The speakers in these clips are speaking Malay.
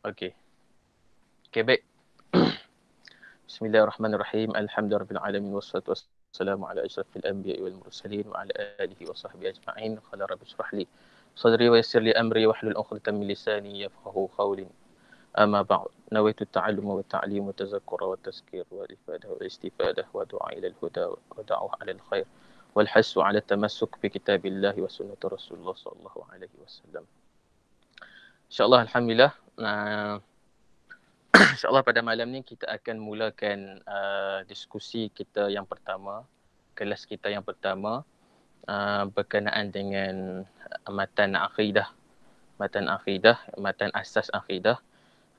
Okey. Okey, baik. Bismillahirrahmanirrahim. Alhamdulillahi alamin wassalatu wassalamu ala asyrafil anbiya'i wal mursalin wa ala alihi wa sahbihi ajma'in. Qala rabbi israh li sadri wa yassir li amri wahlul 'uqdatam min lisani yafqahu qawli. Amma ba'd. Nawaitu at-ta'alluma wa at-ta'lim wa tadhakkura wa tazkir wa ifadah wa istifadah wa du'a ila al-huda wa da'wa ala al-khair. والحث على التمسك بكتاب الله وسنة رسول الله صلى الله عليه وسلم. إن شاء الله الحمد لله Uh, insyaAllah pada malam ni kita akan mulakan uh, diskusi kita yang pertama, kelas kita yang pertama uh, berkenaan dengan matan akidah, matan akidah, matan asas akidah,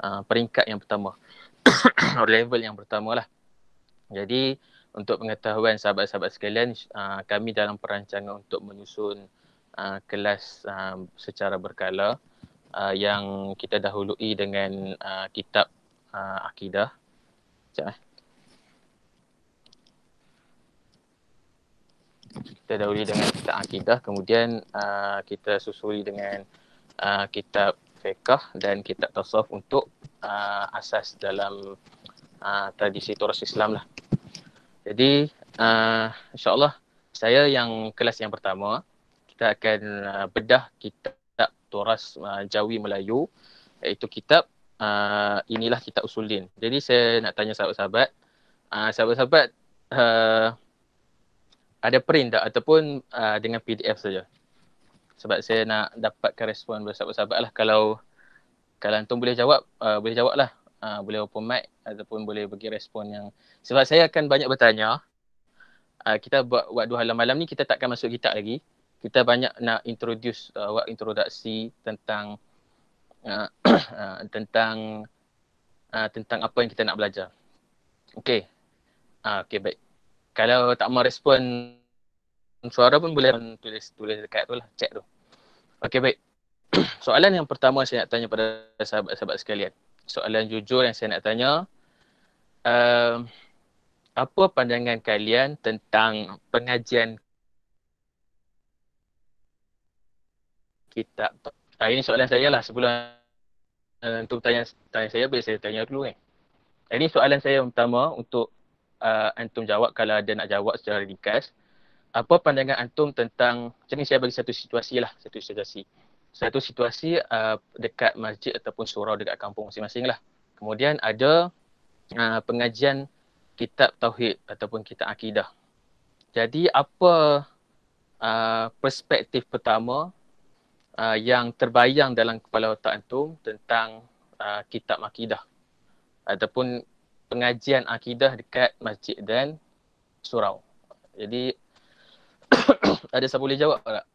uh, peringkat yang pertama, level yang pertama lah. Jadi untuk pengetahuan sahabat-sahabat sekalian, uh, kami dalam perancangan untuk menyusun uh, kelas uh, secara berkala uh, yang kita dahului dengan uh, kitab uh, akidah. Sekejap eh. Kita dahului dengan kitab akidah, kemudian uh, kita susuli dengan uh, kitab fiqah dan kitab tasawuf untuk uh, asas dalam uh, tradisi taurus Islam lah. Jadi uh, insyaAllah saya yang kelas yang pertama kita akan uh, bedah kitab Toras uh, Jawi Melayu iaitu kitab uh, inilah kitab usulin. Jadi saya nak tanya sahabat-sahabat uh, sahabat-sahabat uh, ada print tak ataupun uh, dengan PDF saja. Sebab saya nak dapatkan respon dari sahabat-sahabat lah kalau kalau antum boleh jawab uh, boleh jawablah. Uh, boleh open mic ataupun boleh bagi respon yang sebab saya akan banyak bertanya. Uh, kita buat buat dua halam malam ni kita takkan masuk kitab lagi kita banyak nak introduce uh, introduksi tentang uh, uh, tentang uh, tentang apa yang kita nak belajar. Okey. Ah uh, okey baik. Kalau tak mau respon suara pun boleh tulis tulis dekat tu lah chat tu. Okey baik. Soalan yang pertama saya nak tanya pada sahabat-sahabat sekalian. Soalan jujur yang saya nak tanya uh, apa pandangan kalian tentang pengajian kitab ha, ini soalan saya lah sebelum eh, untuk uh, tanya, tanya saya boleh saya tanya dulu kan eh. ini soalan saya utama untuk uh, antum jawab kalau ada nak jawab secara ringkas apa pandangan antum tentang macam ni saya bagi satu situasi lah satu situasi satu situasi uh, dekat masjid ataupun surau dekat kampung masing-masing lah kemudian ada uh, pengajian kitab tauhid ataupun kitab akidah jadi apa uh, perspektif pertama uh, yang terbayang dalam kepala otak antum tentang uh, kitab akidah ataupun pengajian akidah dekat masjid dan surau. Jadi ada siapa boleh jawab tak?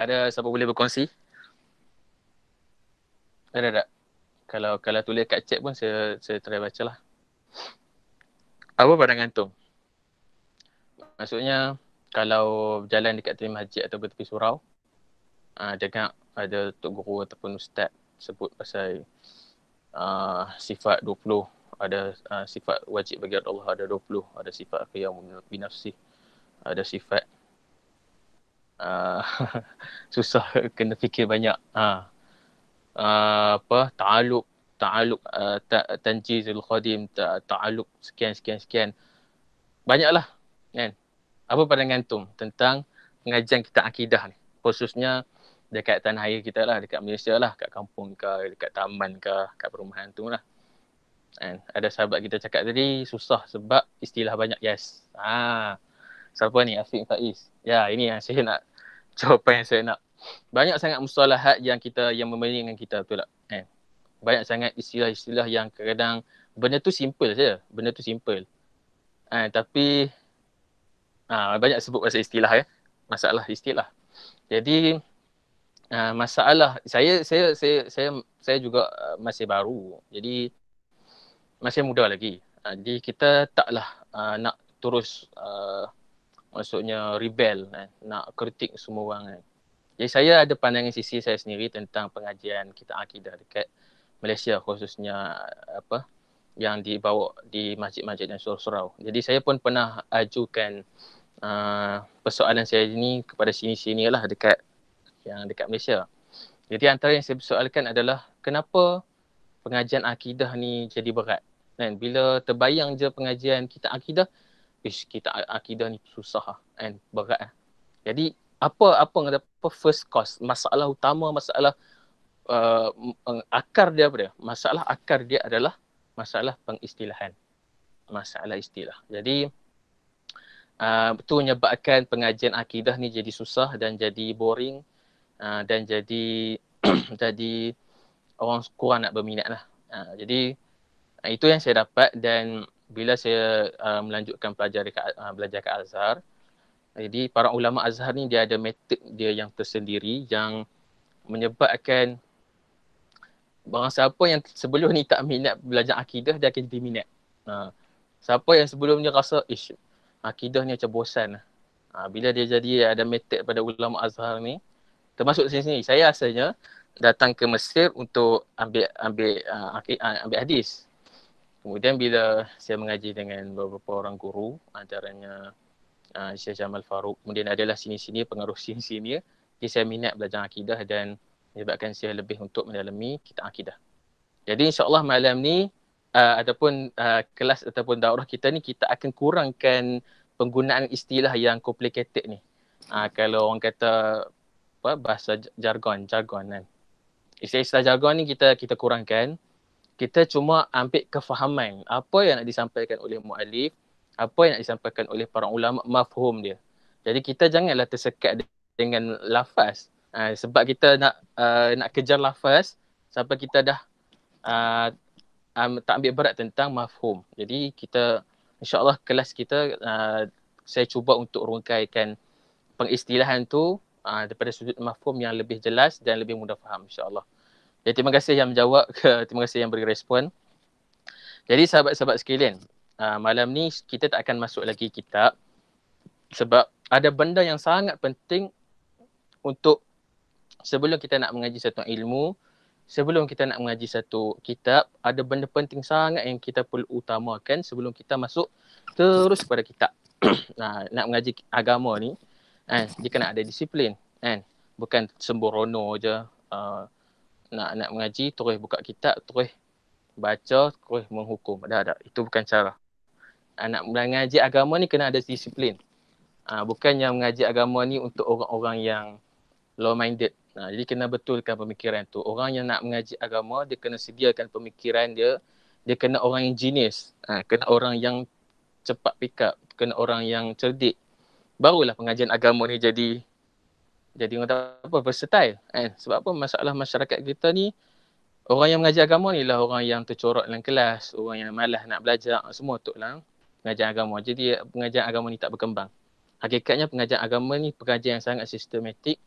Ada siapa boleh berkongsi? Ada tak? Kalau kalau tulis kat chat pun saya saya try bacalah. Apa pandangan tu? Maksudnya kalau jalan dekat tepi masjid atau tepi surau uh, ah, jaga ada tok guru ataupun ustaz sebut pasal uh, sifat 20 ada uh, sifat wajib bagi Allah ada 20 ada sifat qiyam binafsi ada sifat Uh, susah kena fikir banyak ha. Uh, apa ta'aluk ta'aluk uh, tanjizul khadim ta'aluk sekian sekian sekian banyaklah kan apa pandangan Tum tentang pengajian kita akidah ni? Khususnya dekat tanah air kita lah, dekat Malaysia lah, dekat kampung ke, dekat taman ke, dekat perumahan tu lah. And ada sahabat kita cakap tadi, susah sebab istilah banyak yes. Ha. Siapa ni? Afiq Faiz. Ya, ini yang saya nak jawapan yang saya nak. Banyak sangat mustalahat yang kita, yang membeli dengan kita tu lah. Eh, banyak sangat istilah-istilah yang kadang benda tu simple saja. Benda tu simple. Eh, tapi Ha, banyak sebut pasal istilah ya. Masalah istilah. Jadi uh, masalah saya saya saya saya saya juga uh, masih baru. Jadi masih muda lagi. Uh, jadi kita taklah uh, nak terus uh, maksudnya rebel eh, nak kritik semua orang kan. Jadi saya ada pandangan sisi saya sendiri tentang pengajian kita akidah dekat Malaysia khususnya apa yang dibawa di masjid-masjid dan surau-surau. Jadi saya pun pernah ajukan uh, persoalan saya ini kepada sini-sini lah dekat yang dekat Malaysia. Jadi antara yang saya persoalkan adalah kenapa pengajian akidah ni jadi berat. Kan? Bila terbayang je pengajian kita akidah, ish, kita akidah ni susah lah, kan? berat lah. Jadi apa apa apa first cost? masalah utama masalah uh, akar dia apa masalah akar dia adalah masalah pengistilahan masalah istilah jadi uh, ah, tu menyebabkan pengajian akidah ni jadi susah dan jadi boring uh, dan jadi jadi orang kurang nak berminat lah. Uh, jadi uh, itu yang saya dapat dan bila saya uh, melanjutkan pelajar dekat, uh, belajar dekat Azhar jadi para ulama Azhar ni dia ada metod dia yang tersendiri yang menyebabkan Barang siapa yang sebelum ni tak minat belajar akidah, dia akan jadi minat. Ha. Siapa yang sebelum ni rasa, ish, akidah ni macam bosan lah. Ha, bila dia jadi ada metek pada ulama Azhar ni, termasuk sini sini, saya asalnya datang ke Mesir untuk ambil ambil uh, ambil hadis. Kemudian bila saya mengaji dengan beberapa orang guru, antaranya uh, Syekh Jamal Farouk. kemudian adalah sini-sini pengaruh sini-sini, jadi saya minat belajar akidah dan menyebabkan saya lebih untuk mendalami kitab akidah. Jadi insyaAllah malam ni uh, ataupun uh, kelas ataupun daurah kita ni kita akan kurangkan penggunaan istilah yang complicated ni. Uh, kalau orang kata apa bahasa jargon, jargon kan. Istilah-istilah jargon ni kita kita kurangkan. Kita cuma ambil kefahaman apa yang nak disampaikan oleh mualif, apa yang nak disampaikan oleh para ulama mafhum dia. Jadi kita janganlah tersekat dengan lafaz. Uh, sebab kita nak uh, nak kejar lafaz sampai kita dah uh, um, tak ambil berat tentang mafhum. Jadi kita insyaallah kelas kita uh, saya cuba untuk rungkaikan pengistilahan tu uh, daripada sudut mafhum yang lebih jelas dan lebih mudah faham insyaallah. Ya terima kasih yang menjawab, terima kasih yang beri respon. Jadi sahabat-sahabat sekalian, uh, malam ni kita tak akan masuk lagi kitab sebab ada benda yang sangat penting untuk sebelum kita nak mengaji satu ilmu, sebelum kita nak mengaji satu kitab, ada benda penting sangat yang kita perlu utamakan sebelum kita masuk terus kepada kitab. nah, nak mengaji agama ni, eh, dia kena ada disiplin. Eh. Bukan semborono je. Uh, nak nak mengaji, terus buka kitab, terus baca, terus menghukum. ada-ada. Itu bukan cara. Anak ah, uh, mengaji agama ni kena ada disiplin. Uh, bukan yang mengaji agama ni untuk orang-orang yang low-minded. Nah, ha, jadi kena betulkan pemikiran tu. Orang yang nak mengaji agama, dia kena sediakan pemikiran dia. Dia kena orang yang jenis. Ha, kena orang yang cepat pick up. Kena orang yang cerdik. Barulah pengajian agama ni jadi jadi orang apa, versatile. Eh, sebab apa masalah masyarakat kita ni, orang yang mengaji agama ni lah orang yang tercorok dalam kelas, orang yang malas nak belajar, semua tu lah pengajian agama. Jadi pengajian agama ni tak berkembang. Hakikatnya pengajian agama ni pengajian yang sangat sistematik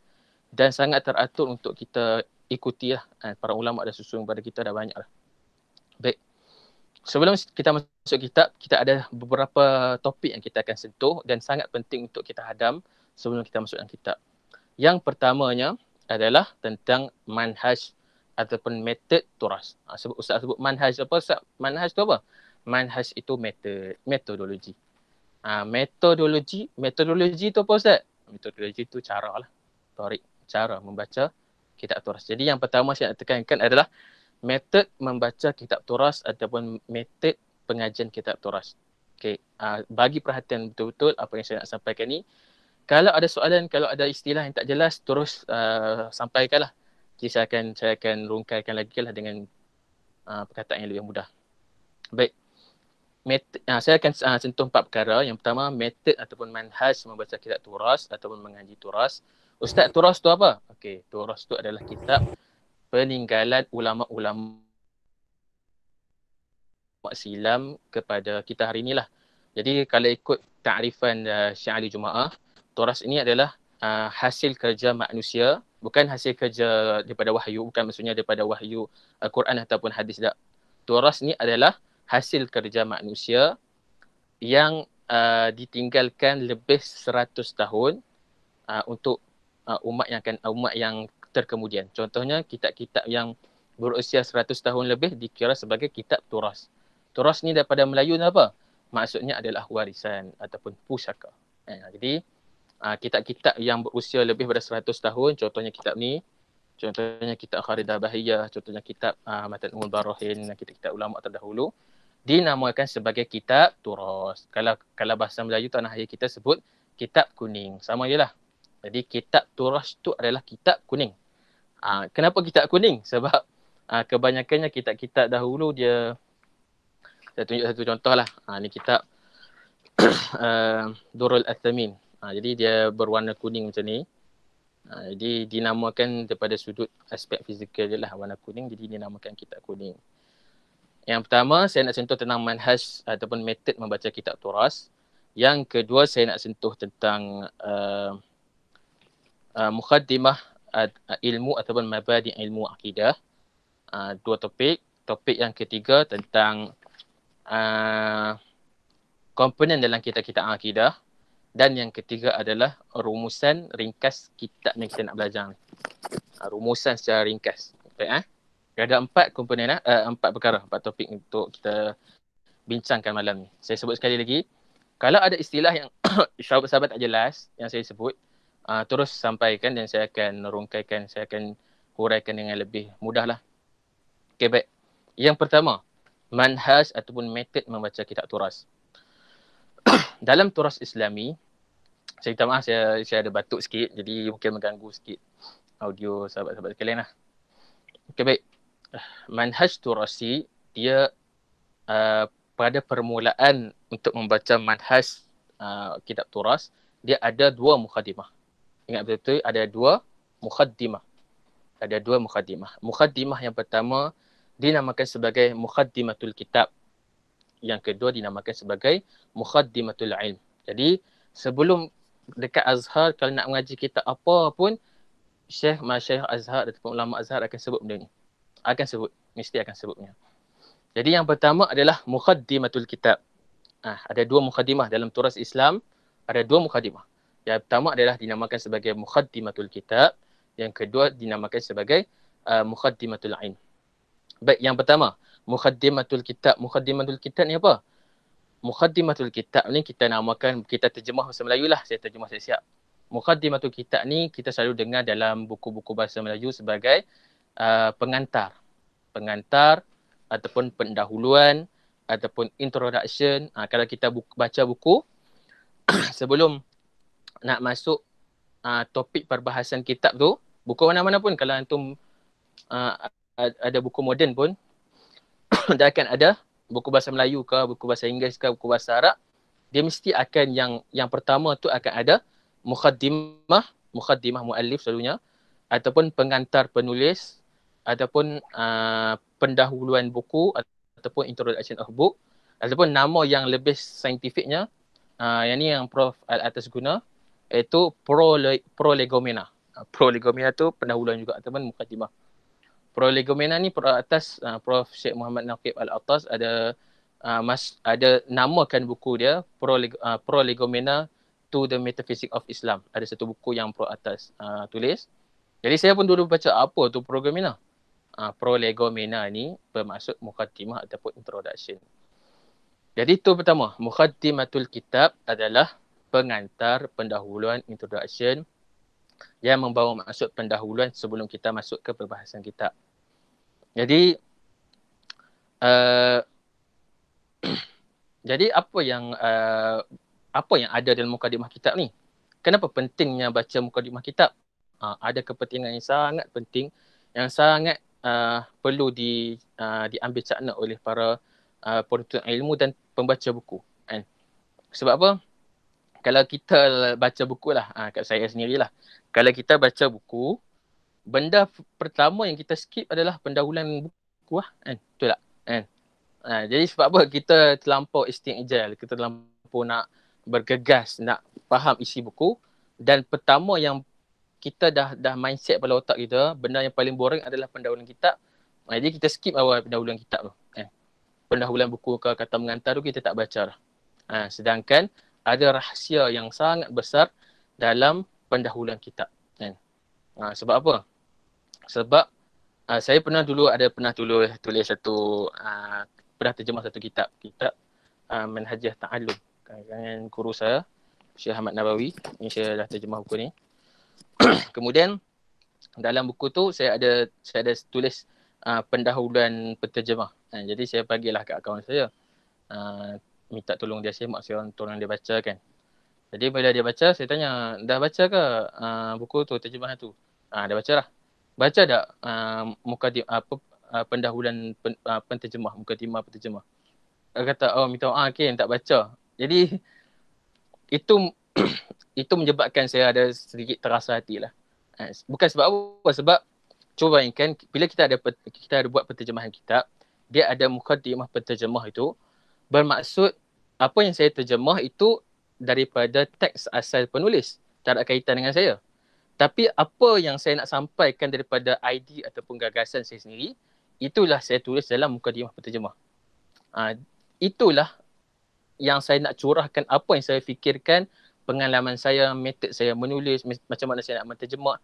dan sangat teratur untuk kita ikuti lah. Eh, para ulama dah susun kepada kita dah banyak lah. Baik. Sebelum kita masuk kitab, kita ada beberapa topik yang kita akan sentuh dan sangat penting untuk kita hadam sebelum kita masuk dalam kitab. Yang pertamanya adalah tentang manhaj ataupun method turas. Ha, sebab Ustaz sebut manhaj apa? Ustaz, manhaj tu apa? Manhaj itu method, metodologi. Ah metodologi, metodologi itu apa Ustaz? Metodologi itu cara lah. Tarik cara membaca kitab turas. Jadi yang pertama saya nak tekankan adalah method membaca kitab turas ataupun method pengajian kitab turas. Okay, uh, ah, bagi perhatian betul-betul apa yang saya nak sampaikan ni. Kalau ada soalan, kalau ada istilah yang tak jelas, terus uh, sampaikanlah. Jadi saya akan saya akan rungkaikan lagi lah dengan uh, perkataan yang lebih mudah. Baik. Met, uh, saya akan uh, sentuh empat perkara. Yang pertama, method ataupun manhaj membaca kitab turas ataupun mengaji turas. Ustaz Turas tu apa? Okey, Turas tu adalah kitab peninggalan ulama-ulama mak silam kepada kita hari inilah. Jadi kalau ikut takrifan uh, eh, Syekh Ali Jumaah, Turas ini adalah uh, hasil kerja manusia, bukan hasil kerja daripada wahyu, bukan maksudnya daripada wahyu Al-Quran eh, uh, ataupun hadis dak. Turas ni adalah hasil kerja manusia yang uh, ditinggalkan lebih 100 tahun uh, untuk uh, umat yang akan uh, umat yang terkemudian. Contohnya kitab-kitab yang berusia 100 tahun lebih dikira sebagai kitab turas. Turas ni daripada Melayu ni apa? Maksudnya adalah warisan ataupun pusaka. Eh, jadi uh, kitab-kitab yang berusia lebih daripada 100 tahun, contohnya kitab ni, contohnya kitab Kharidah Bahiyah, contohnya kitab uh, Matan Umul Barahin, kitab-kitab ulama terdahulu, dinamakan sebagai kitab turas. Kalau kalau bahasa Melayu tanah air kita sebut kitab kuning. Sama je lah. Jadi kitab turas tu adalah kitab kuning. Ha, kenapa kitab kuning? Sebab ha, kebanyakannya kitab-kitab dahulu dia saya tunjuk satu contoh lah. Ha, ah, ni kitab uh, Durul Athamin. Ha, jadi dia berwarna kuning macam ni. Ha, jadi dinamakan daripada sudut aspek fizikal dia lah warna kuning. Jadi dinamakan kitab kuning. Yang pertama saya nak sentuh tentang manhaj ataupun method membaca kitab turas. Yang kedua saya nak sentuh tentang uh, uh, mukaddimah uh, ilmu ataupun mabadi ilmu akidah. Uh, dua topik. Topik yang ketiga tentang uh, komponen dalam kita kita akidah. Dan yang ketiga adalah rumusan ringkas kitab yang kita nak belajar Uh, rumusan secara ringkas. Okay, eh? Ada empat komponen, uh, empat perkara, empat topik untuk kita bincangkan malam ni. Saya sebut sekali lagi. Kalau ada istilah yang sahabat-sahabat tak jelas yang saya sebut, uh, terus sampaikan dan saya akan rungkaikan, saya akan huraikan dengan lebih mudah lah. Okay, baik. Yang pertama, manhaj ataupun method membaca kitab turas. Dalam turas islami, saya minta maaf saya, saya ada batuk sikit jadi mungkin mengganggu sikit audio sahabat-sahabat sekalian lah. Okay, baik. Manhaj turasi, dia uh, pada permulaan untuk membaca manhaj uh, kitab turas, dia ada dua mukadimah ingat betul-betul ada dua mukaddimah. Ada dua mukaddimah. Mukaddimah yang pertama dinamakan sebagai mukaddimatul kitab. Yang kedua dinamakan sebagai mukaddimatul ilm. Jadi sebelum dekat Azhar kalau nak mengaji kitab apa pun Syekh Masyaikh Azhar ataupun ulama Azhar akan sebut benda ni. Akan sebut, mesti akan sebutnya. Jadi yang pertama adalah mukaddimatul kitab. ha, ada dua mukaddimah dalam turas Islam. Ada dua mukaddimah. Yang pertama adalah dinamakan sebagai mukhaddimatul kitab. Yang kedua dinamakan sebagai uh, mukhaddimatul ain. Baik, yang pertama. Mukhaddimatul kitab. Mukhaddimatul kitab ni apa? Mukhaddimatul kitab ni kita namakan, kita terjemah bahasa Melayu lah. Saya terjemah siap-siap. Mukhaddimatul kitab ni kita selalu dengar dalam buku-buku bahasa Melayu sebagai uh, pengantar. Pengantar ataupun pendahuluan ataupun introduction. Uh, kalau kita buku, baca buku, sebelum nak masuk uh, topik perbahasan kitab tu buku mana-mana pun kalau antum uh, ada buku moden pun dia akan ada buku bahasa Melayu ke buku bahasa Inggeris ke buku bahasa Arab dia mesti akan yang yang pertama tu akan ada mukaddimah mukaddimah muallif selalunya ataupun pengantar penulis ataupun uh, pendahuluan buku ataupun introduction of book ataupun nama yang lebih saintifiknya uh, yang ni yang prof al atas guna iaitu prolegomena. Prolegomena tu pendahuluan juga teman mukadimah. Prolegomena ni pro atas uh, Prof Syekh Muhammad Naqib Al-Attas ada uh, mas, ada namakan buku dia Proleg, uh, Prolegomena to the Metaphysics of Islam. Ada satu buku yang pro atas uh, tulis. Jadi saya pun dulu baca apa tu prolegomena. Uh, prolegomena ni bermaksud mukadimah ataupun introduction. Jadi itu pertama, mukaddimatul kitab adalah pengantar pendahuluan introduction yang membawa maksud pendahuluan sebelum kita masuk ke perbahasan kita. Jadi uh, jadi apa yang uh, apa yang ada dalam mukadimah kitab ni? Kenapa pentingnya baca mukadimah kitab? Uh, ada kepentingan yang sangat penting yang sangat uh, perlu di uh, diambil cakna oleh para uh, penuntut ilmu dan pembaca buku. Kan? sebab apa? kalau kita baca buku lah uh, kat saya sendiri lah. Kalau kita baca buku, benda pertama yang kita skip adalah pendahuluan buku lah. Eh, betul tak? Eh. Uh, jadi sebab apa kita terlampau istiq ijal, kita terlampau nak bergegas, nak faham isi buku. Dan pertama yang kita dah dah mindset pada otak kita, benda yang paling boring adalah pendahuluan kitab. Ah, jadi kita skip awal pendahuluan kitab tu. Eh. Pendahuluan buku ke kata mengantar tu kita tak baca lah. Uh, sedangkan ada rahsia yang sangat besar dalam pendahuluan kitab kan ha, sebab apa sebab uh, saya pernah dulu ada pernah tulis tulis satu uh, pernah terjemah satu kitab kitab uh, manhajah ta'allum dengan guru saya Syekh Ahmad Nabawi ini saya dah terjemah buku ni kemudian dalam buku tu saya ada saya ada tulis uh, pendahuluan penterjemah kan? jadi saya bagilah kat kawan saya uh, minta tolong dia semak saya orang tolong dia baca kan. Jadi bila dia baca saya tanya dah baca ke uh, buku tu terjemahan tu? Ah uh, dah lah. Baca tak uh, muka di, apa uh, pendahuluan pen, uh, penterjemah muka timah penterjemah. Dia kata oh minta ah okey tak baca. Jadi itu itu menyebabkan saya ada sedikit terasa hati lah. bukan sebab apa sebab cuba bayangkan bila kita ada kita ada buat penterjemahan kitab dia ada muka timah penterjemah itu bermaksud apa yang saya terjemah itu daripada teks asal penulis tak ada kaitan dengan saya tapi apa yang saya nak sampaikan daripada idea ataupun gagasan saya sendiri itulah saya tulis dalam muka dia terjemah uh, itulah yang saya nak curahkan apa yang saya fikirkan pengalaman saya method saya menulis macam mana saya nak menterjemah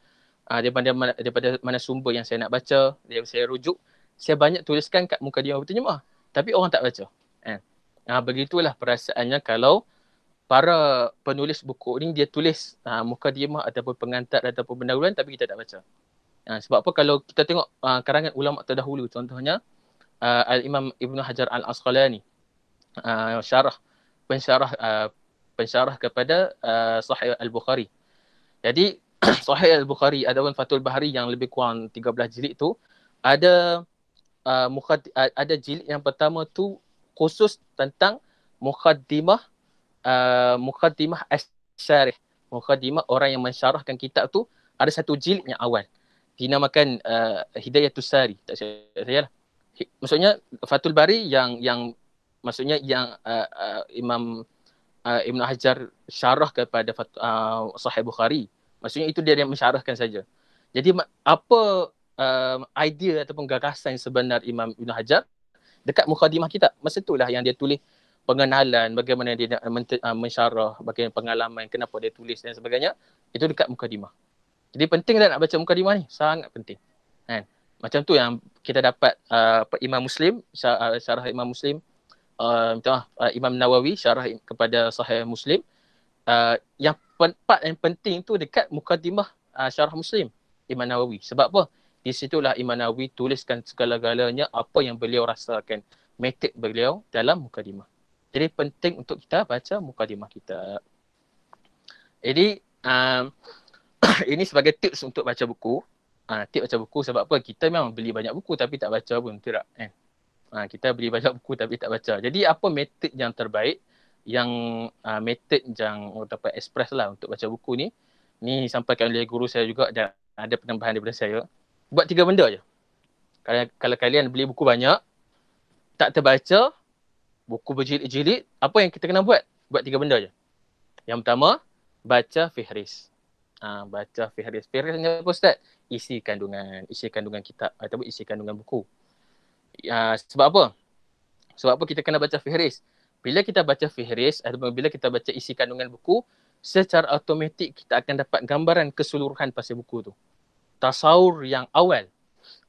uh, daripada daripada mana sumber yang saya nak baca yang saya rujuk saya banyak tuliskan kat muka dia terjemah tapi orang tak baca Ah ha, begitulah perasaannya kalau para penulis buku ni dia tulis ha, muka dia ataupun pengantar ataupun pendahuluan tapi kita tak baca. Ha, sebab apa kalau kita tengok ha, karangan ulama terdahulu contohnya uh, Al-Imam Ibnu Hajar Al-Asqalani uh, syarah pensyarah uh, pensyarah kepada uh, Sahih Al-Bukhari. Jadi Sahih Al-Bukhari ataupun Fathul Bahri yang lebih kurang 13 jilid tu ada uh, muka, uh, ada jilid yang pertama tu khusus tentang mukaddimah uh, mukaddimah asyarih mukaddimah orang yang mensyarahkan kitab tu ada satu jilid yang awal dinamakan uh, hidayatus sari tak saya saya lah maksudnya fatul bari yang yang maksudnya yang uh, uh, imam uh, Ibn Hajar syarah kepada fatu, uh, sahih Bukhari maksudnya itu dia yang mensyarahkan saja jadi apa uh, idea ataupun gagasan sebenar imam Ibn Hajar dekat mukadimah kita masa itulah yang dia tulis pengenalan bagaimana dia nak men- uh, mensyarah bagaimana pengalaman kenapa dia tulis dan sebagainya itu dekat mukadimah jadi penting dah nak baca mukadimah ni sangat penting kan macam tu yang kita dapat uh, imam muslim ah, syarah imam muslim uh, minta uh, imam nawawi syarah kepada sahih muslim uh, yang part yang penting tu dekat mukadimah uh, syarah muslim imam nawawi sebab apa di situlah Imam Nawawi tuliskan segala-galanya apa yang beliau rasakan metik beliau dalam mukadimah. Jadi penting untuk kita baca mukadimah kita. Jadi um, ini sebagai tips untuk baca buku. Uh, tips baca buku sebab apa? Kita memang beli banyak buku tapi tak baca pun tidak. Eh. Uh, kita beli banyak buku tapi tak baca. Jadi apa metik yang terbaik? Yang uh, metik yang ataupun express lah untuk baca buku ni. Ni sampaikan oleh guru saya juga dan ada penambahan daripada saya buat tiga benda je. Kalau, kalau kalian beli buku banyak, tak terbaca, buku berjilid-jilid, apa yang kita kena buat? Buat tiga benda je. Yang pertama, baca fihris. Ha, baca fihris. Fihris ni apa Ustaz? Isi kandungan. Isi kandungan kitab atau isi kandungan buku. Ha, sebab apa? Sebab apa kita kena baca fihris? Bila kita baca fihris atau bila kita baca isi kandungan buku, secara automatik kita akan dapat gambaran keseluruhan pasal buku tu tasawur yang awal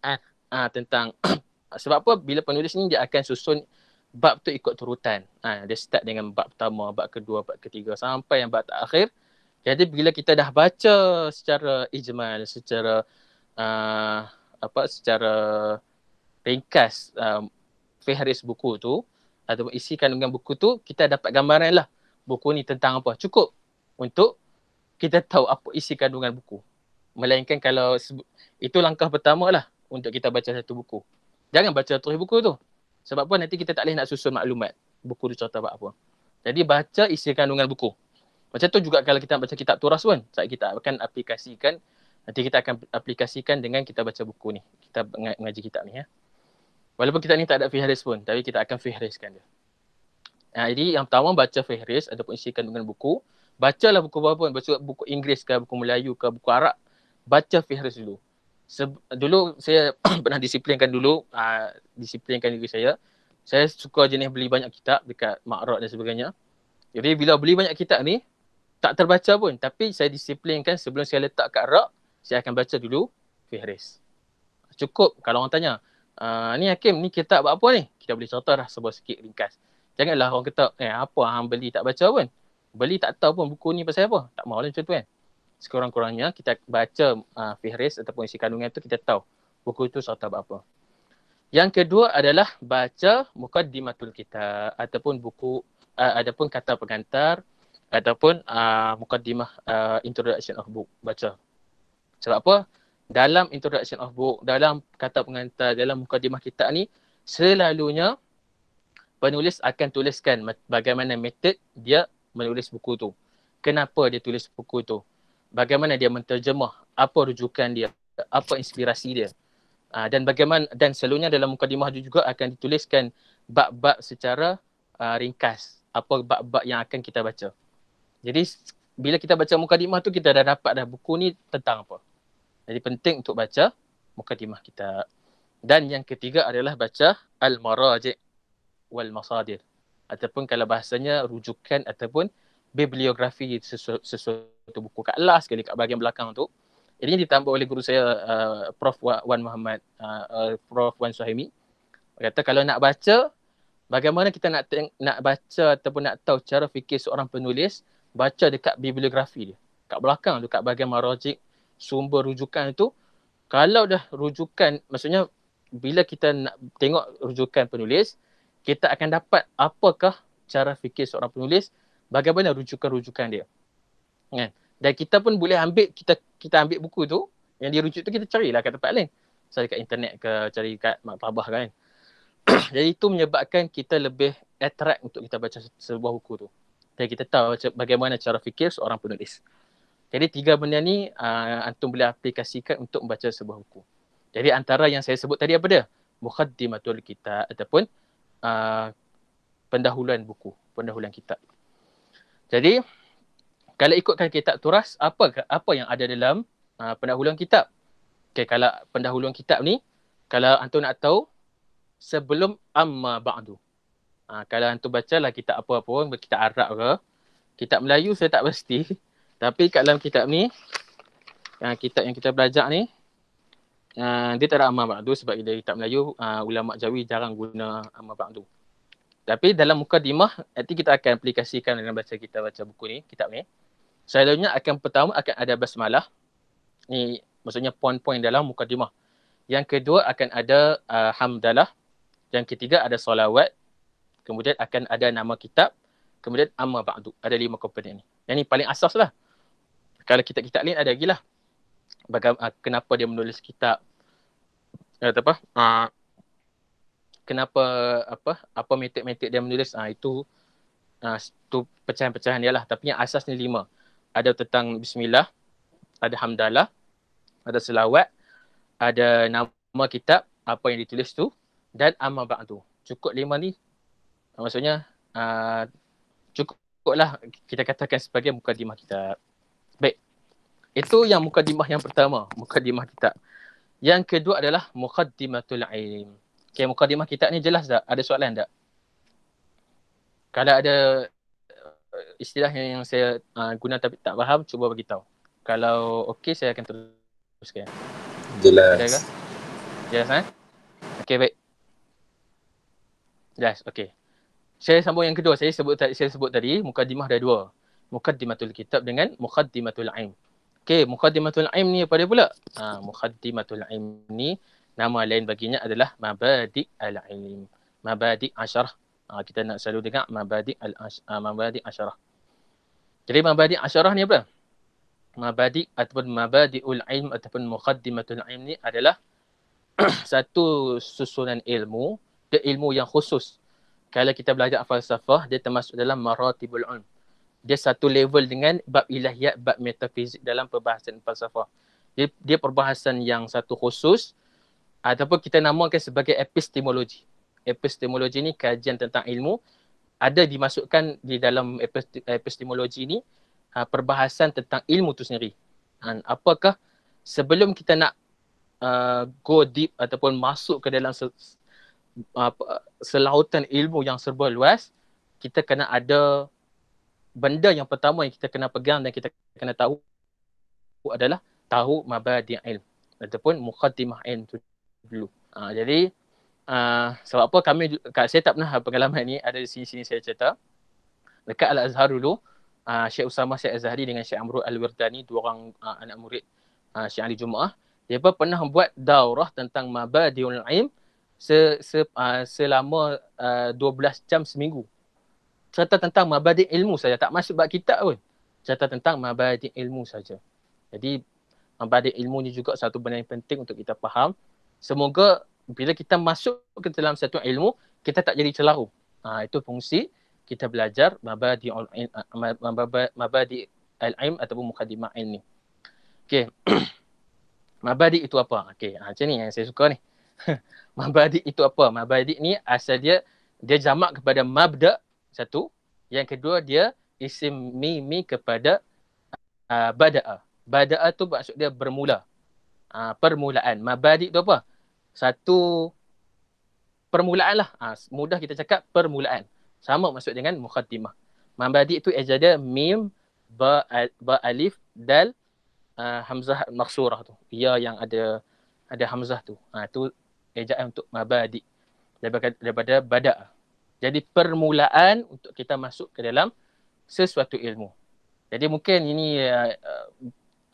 eh, ah, tentang sebab apa bila penulis ni dia akan susun bab tu ikut turutan. Ah, dia start dengan bab pertama, bab kedua, bab ketiga sampai yang bab terakhir. Jadi bila kita dah baca secara ijmal, secara uh, apa secara ringkas um, ah, fihris buku tu atau isi kandungan buku tu, kita dapat gambaran lah buku ni tentang apa. Cukup untuk kita tahu apa isi kandungan buku. Melainkan kalau itu langkah pertama lah untuk kita baca satu buku. Jangan baca satu buku tu. Sebab apa nanti kita tak boleh nak susun maklumat buku tu cerita apa. apa. Jadi baca isi kandungan buku. Macam tu juga kalau kita baca kitab turas pun. Saat kita akan aplikasikan. Nanti kita akan aplikasikan dengan kita baca buku ni. Kita mengaji kitab ni ya. Walaupun kita ni tak ada fihris pun. Tapi kita akan fihriskan dia. Nah, jadi yang pertama baca fihris ataupun isi kandungan buku. Bacalah buku apa pun. Baca buku Inggeris ke, buku Melayu ke, buku Arab baca fihrist dulu. Se- dulu saya pernah disiplinkan dulu, uh, disiplinkan diri saya. Saya suka jenis beli banyak kitab dekat makrot dan sebagainya. Jadi bila beli banyak kitab ni, tak terbaca pun. Tapi saya disiplinkan sebelum saya letak kat rak, saya akan baca dulu Fihris. Cukup kalau orang tanya, uh, ni Hakim, ni kitab buat apa ni? Kita boleh cerita dah sebuah sikit ringkas. Janganlah orang kata, eh apa hang beli tak baca pun. Beli tak tahu pun buku ni pasal apa. Tak mahu lah macam tu kan sekurang-kurangnya kita baca uh, ah, fihris ataupun isi kandungan itu kita tahu buku itu serta apa. Yang kedua adalah baca mukaddimatul kita ataupun buku uh, ataupun kata pengantar ataupun uh, mukaddimah uh, introduction of book baca. Sebab apa? Dalam introduction of book, dalam kata pengantar, dalam mukaddimah kita ni selalunya penulis akan tuliskan bagaimana method dia menulis buku tu. Kenapa dia tulis buku tu? bagaimana dia menterjemah apa rujukan dia apa inspirasi dia uh, dan bagaimana dan selalunya dalam mukadimah juga akan dituliskan bab-bab secara uh, ringkas apa bab-bab yang akan kita baca jadi bila kita baca mukadimah tu kita dah dapat dah buku ni tentang apa jadi penting untuk baca mukadimah kita dan yang ketiga adalah baca al-maraji' wal masadir ataupun kalau bahasanya rujukan ataupun bibliografi sesuatu sesu- satu buku kat last sekali kat bahagian belakang tu. Ini ditambah oleh guru saya uh, Prof Wan Muhammad uh, uh, Prof Wan Suhaimi. Dia kata kalau nak baca bagaimana kita nak teng- nak baca ataupun nak tahu cara fikir seorang penulis baca dekat bibliografi dia. Kat belakang tu kat bahagian marajik sumber rujukan tu kalau dah rujukan maksudnya bila kita nak tengok rujukan penulis kita akan dapat apakah cara fikir seorang penulis bagaimana rujukan-rujukan dia kan dan kita pun boleh ambil kita kita ambil buku tu yang dirujuk tu kita carilah kat tempat lain cari kat internet ke cari kat maktabah kan jadi itu menyebabkan kita lebih attract untuk kita baca sebuah buku tu dan kita tahu bagaimana cara fikir seorang penulis jadi tiga benda ni uh, antum boleh aplikasikan untuk membaca sebuah buku jadi antara yang saya sebut tadi apa dia mukaddimatul kita ataupun uh, pendahuluan buku pendahuluan kitab jadi kalau ikutkan kitab turas apa apa yang ada dalam uh, pendahuluan kitab okey kalau pendahuluan kitab ni kalau antum nak tahu sebelum amma ba'du uh, kalau baca lah kitab apa pun kitab arab ke kitab melayu saya tak pasti tapi kat dalam kitab ni uh, kitab yang kita belajar ni uh, dia tak ada amma ba'du sebab dia kitab melayu uh, ulama jawi jarang guna amma ba'du tapi dalam muka mukadimah nanti kita akan aplikasikan dalam baca kita baca buku ni, kitab ni. Selalunya akan pertama akan ada basmalah. Ni maksudnya poin-poin dalam mukadimah. Yang kedua akan ada uh, hamdalah. Yang ketiga ada solawat. Kemudian akan ada nama kitab. Kemudian amma ba'du. Ada lima komponen ni. Yang ni paling asas lah. Kalau kita kitab lain ada lagi lah. Bagaimana, uh, kenapa dia menulis kitab. Eh, kata apa? Uh, kenapa apa apa metik-metik dia menulis. Uh, itu uh, tu pecahan-pecahan dia lah. Tapi yang asas ni lima ada tentang bismillah, ada hamdalah, ada selawat, ada nama kitab, apa yang ditulis tu dan amal tu Cukup lima ni. Maksudnya uh, cukuplah kita katakan sebagai mukadimah kita. Baik. Itu yang mukadimah yang pertama, mukadimah kita. Yang kedua adalah mukaddimatul ilm. Okay, mukadimah kita ni jelas tak? Ada soalan tak? Kalau ada Eh, istilah yang, yang saya uh, guna tapi tak faham cuba bagi tahu. Kalau okey saya akan teruskan. Jelas. Jelas eh? Okey baik. Jelas. Okey. Saya sambung yang kedua. Saya sebut saya sebut tadi mukadimah ada dua. Mukaddimatul kitab dengan mukaddimatul aim. Okey, mukaddimatul aim ni apa dia pula? Ha, ah, mukaddimatul aim ni nama lain baginya adalah mabadi al-ilm. Mabadi asyarah Ah, kita nak selalu dengar mabadi al uh, ah, mabadi asyarah. Jadi mabadi asyarah ni apa? Mabadi ataupun mabadiul ilm ataupun muqaddimatul ilm ni adalah satu susunan ilmu, dia ilmu yang khusus. Kalau kita belajar falsafah, dia termasuk dalam maratibul ilm. Dia satu level dengan bab ilahiyat, bab metafizik dalam perbahasan falsafah. Dia, dia perbahasan yang satu khusus ataupun kita namakan sebagai epistemologi epistemologi ni kajian tentang ilmu ada dimasukkan di dalam epistemologi ni uh, perbahasan tentang ilmu tu sendiri. Dan ha, apakah sebelum kita nak uh, go deep ataupun masuk ke dalam se- apa selautan ilmu yang serba luas kita kena ada benda yang pertama yang kita kena pegang dan kita kena tahu adalah tahu mabadi ilmu ataupun mukaddimah ilmu tu dulu. Ha, jadi Ah, sebab apa kami kat saya tak pernah pengalaman ni ada di sini-sini saya cerita dekat Al Azhar dulu uh, Syekh Usama Syekh Azhari dengan Syekh Amrul Al Wirdani dua orang uh, anak murid uh, Syekh Ali Jumaah dia pernah buat daurah tentang mabadiul ilm se, se uh, selama uh, 12 jam seminggu cerita tentang mabadi ilmu saja tak masuk bab kitab pun cerita tentang mabadi ilmu saja jadi mabadi ilmu ni juga satu benda yang penting untuk kita faham semoga bila kita masuk ke dalam satu ilmu kita tak jadi celaru ha, itu fungsi kita belajar mabadi al mabadi al ilm ataupun mukadimah ilmi okey mabadi itu apa okey ha, macam ni yang saya suka ni mabadi itu apa mabadi ni asal dia dia jamak kepada mabda satu yang kedua dia isim mimi kepada uh, badaa badaa tu maksud dia bermula uh, permulaan mabadi tu apa satu permulaan lah. Ha, mudah kita cakap permulaan. Sama maksud dengan mukhatimah. Mambadi itu ejada mim ba, ba alif dal uh, hamzah maksurah tu. ia ya yang ada ada hamzah tu. Ha, tu ejaan untuk mabadi daripada, daripada bada. Jadi permulaan untuk kita masuk ke dalam sesuatu ilmu. Jadi mungkin ini uh,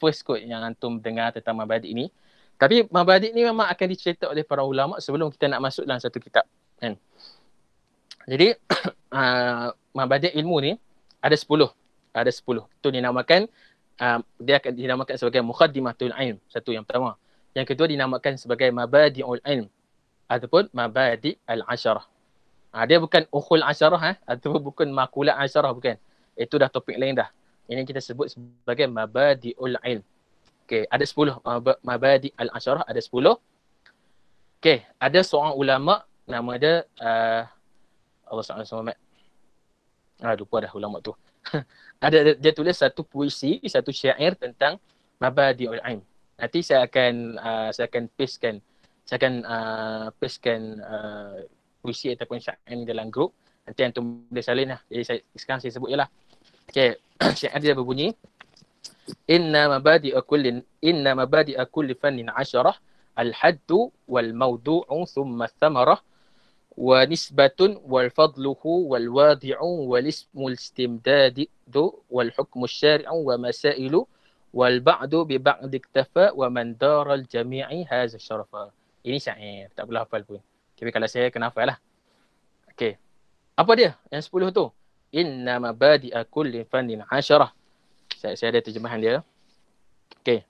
first quote yang antum dengar tentang mabadi ini. Tapi mabadi ni memang akan dicerita oleh para ulama sebelum kita nak masuk dalam satu kitab kan. Jadi uh, ah, mabadi ilmu ni ada sepuluh, Ada sepuluh Itu dinamakan uh, dia akan dinamakan sebagai muqaddimatul ilm. Satu yang pertama. Yang kedua dinamakan sebagai mabadi mabadiul ilm ataupun mabadi al-asyarah. Ha, ah, dia bukan ukhul asyarah eh ataupun bukan makulat asyarah bukan. Itu dah topik lain dah. Ini kita sebut sebagai mabadi mabadiul ilm. Okay, ada sepuluh. Uh, Mabadi al-Asyarah ada sepuluh. Okay, ada seorang ulama nama dia uh, Allah SWT. Ah, lupa dah ulama tu. ada dia tulis satu puisi, satu syair tentang Mabadi al ain. Nanti saya akan uh, saya akan pastekan saya akan uh, pastekan uh, puisi ataupun syair ini dalam grup. Nanti antum boleh salin lah. Jadi saya, sekarang saya sebut je lah. Okay, syair dia berbunyi. إن مبادئ كل إن مبادئ كل فن عشرة الحد والموضوع ثم الثمرة ونسبة والفضل والواضع والاسم الاستمداد والحكم الشارع ومسائل والبعد ببعد اكتفى ومن دار الجميع هذا الشرف ini syair tak perlu hafal pun tapi kalau saya kena hafal lah okey apa dia yang 10 tu inna mabadi'a kulli fannin saya, saya ada terjemahan dia. Okay,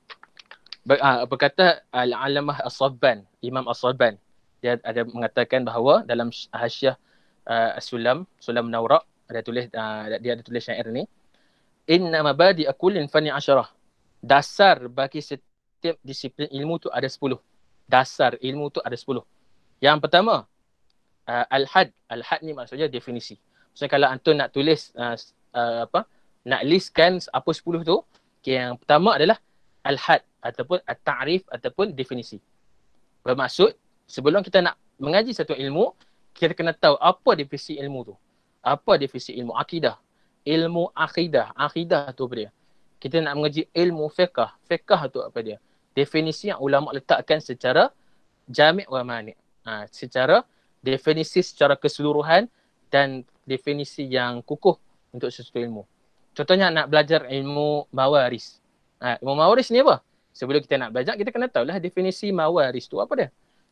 Ber, uh, berkata al-alamah as-sabban, Imam as-sabban dia ada mengatakan bahawa dalam hasyah ah, uh, ah, as-sulam, sulam naura ada tulis uh, dia ada tulis syair ni. Inna mabadi akulin fani asyarah. Dasar bagi setiap disiplin ilmu tu ada sepuluh. Dasar ilmu tu ada sepuluh. Yang pertama, uh, al-had. Al-had ni maksudnya definisi. Maksudnya kalau antun nak tulis uh, uh, apa, nak listkan apa sepuluh tu. Okay, yang pertama adalah al-had ataupun at-ta'rif ataupun definisi. Bermaksud sebelum kita nak mengaji satu ilmu, kita kena tahu apa definisi ilmu tu. Apa definisi ilmu akidah? Ilmu akidah, akidah tu apa dia? Kita nak mengaji ilmu fiqh, fiqh tu apa dia? Definisi yang ulama letakkan secara jami' wa mani'. Ha, secara definisi secara keseluruhan dan definisi yang kukuh untuk sesuatu ilmu. Contohnya nak belajar ilmu mawaris. Ha, ilmu mawaris ni apa? Sebelum kita nak belajar, kita kena tahulah definisi mawaris tu apa dia.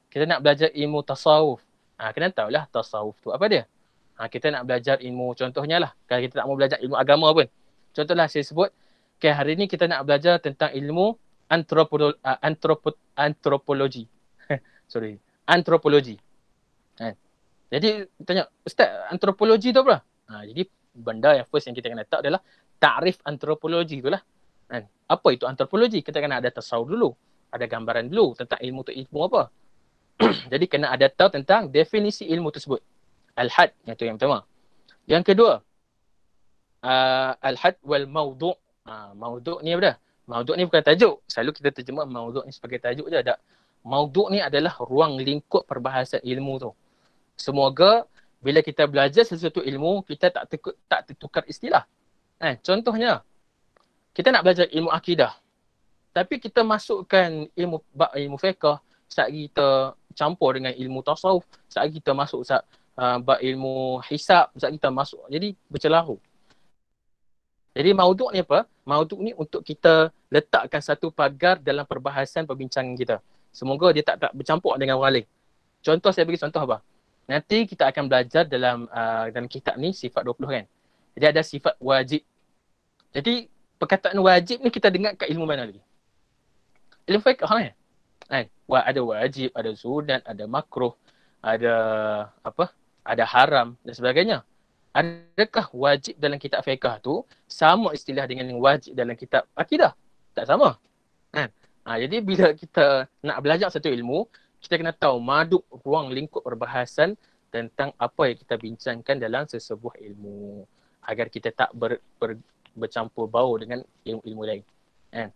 Kita nak belajar ilmu tasawuf. Ha, kena tahulah tasawuf tu apa dia. Ha, kita nak belajar ilmu contohnya lah. Kalau kita tak mau belajar ilmu agama pun. Contohlah saya sebut. Okay, hari ni kita nak belajar tentang ilmu antropolo- uh, ha, antropo- antropologi. Sorry. Antropologi. Ha. Jadi tanya, Ustaz, antropologi tu apa? Ha, jadi benda yang first yang kita kena tahu adalah takrif antropologi itulah. Kan? Apa itu antropologi? Kita kena ada tasawuf dulu. Ada gambaran dulu tentang ilmu tu ilmu apa. Jadi kena ada tahu tentang definisi ilmu tersebut. Al-had, itu yang pertama. Yang kedua, uh, al-had wal maudhu'. Uh, ah, maudhu' ni apa dah? Maudhu' ni bukan tajuk. Selalu kita terjemah maudhu' ni sebagai tajuk je. Tak. Maudhu' ni adalah ruang lingkup perbahasan ilmu tu. Semoga bila kita belajar sesuatu ilmu, kita tak teku, tak tertukar istilah. Eh, contohnya, kita nak belajar ilmu akidah. Tapi kita masukkan ilmu ilmu fiqah saat kita campur dengan ilmu tasawuf, saat kita masuk saat uh, bab ilmu hisap, saat kita masuk. Jadi bercelaru. Jadi mauduk ni apa? Mauduk ni untuk kita letakkan satu pagar dalam perbahasan perbincangan kita. Semoga dia tak, tak bercampur dengan orang lain. Contoh saya bagi contoh apa? Nanti kita akan belajar dalam uh, dalam kitab ni sifat 20 kan. Jadi ada sifat wajib. Jadi perkataan wajib ni kita dengar kat ilmu mana lagi? Ilmu fiqh kan? kan? Wa ada wajib, ada sunat, ada makruh, ada apa? Ada haram dan sebagainya. Adakah wajib dalam kitab fiqh tu sama istilah dengan yang wajib dalam kitab akidah? Tak sama. Kan? Ha, jadi bila kita nak belajar satu ilmu, kita kena tahu maduk ruang lingkup perbahasan tentang apa yang kita bincangkan dalam sesebuah ilmu agar kita tak ber, ber, bercampur baur dengan ilmu-ilmu lain. Eh.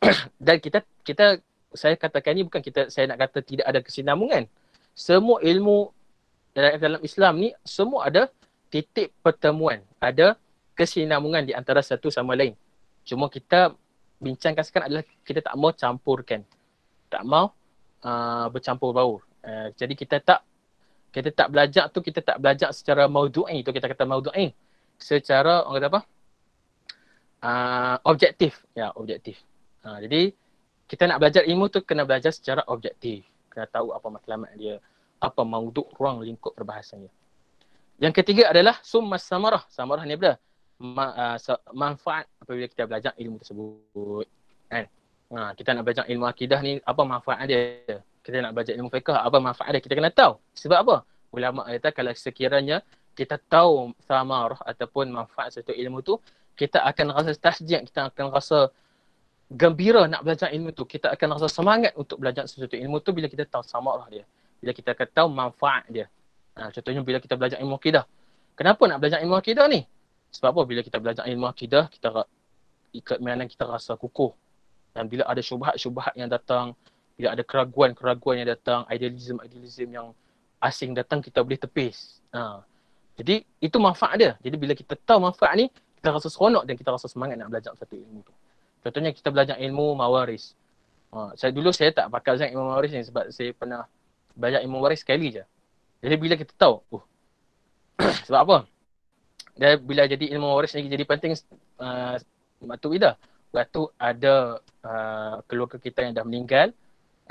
Dan kita kita saya katakan ini bukan kita saya nak kata tidak ada kesinambungan. Semua ilmu dalam, dalam Islam ni semua ada titik pertemuan, ada kesinambungan di antara satu sama lain. Cuma kita bincangkan sekarang adalah kita tak mau campurkan. Tak mau uh, bercampur baur. Uh, jadi kita tak kita tak belajar tu kita tak belajar secara maudhu'i tu kita kata maudhu'i secara orang kata apa? Uh, objektif. Ya, yeah, objektif. Uh, jadi kita nak belajar ilmu tu kena belajar secara objektif. Kena tahu apa matlamat dia, apa maudhu' ruang lingkup perbahasannya. Yang ketiga adalah summa samarah. Samarah ni apa? Ma, uh, manfaat apabila kita belajar ilmu tersebut. Eh? ha, kita nak belajar ilmu akidah ni apa manfaat dia kita nak belajar ilmu fiqh apa manfaat dia kita kena tahu sebab apa ulama kata kalau sekiranya kita tahu samarah ataupun manfaat satu ilmu tu kita akan rasa tasjid kita akan rasa gembira nak belajar ilmu tu kita akan rasa semangat untuk belajar sesuatu ilmu tu bila kita tahu samarah dia bila kita akan tahu manfaat dia ha, contohnya bila kita belajar ilmu akidah kenapa nak belajar ilmu akidah ni sebab apa bila kita belajar ilmu akidah kita ikat mainan kita rasa kukuh dan bila ada syubhat-syubhat yang datang, bila ada keraguan-keraguan yang datang, idealism-idealism yang asing datang, kita boleh tepis. Ha. Jadi itu manfaat dia. Jadi bila kita tahu manfaat ni, kita rasa seronok dan kita rasa semangat nak belajar satu ilmu tu. Contohnya kita belajar ilmu mawaris. Ha. saya dulu saya tak pakai zat ilmu mawaris ni sebab saya pernah belajar ilmu mawaris sekali je. Jadi bila kita tahu, oh, sebab apa? Dan bila jadi ilmu mawaris ni jadi penting uh, matu idah. Lepas tu ada uh, keluarga kita yang dah meninggal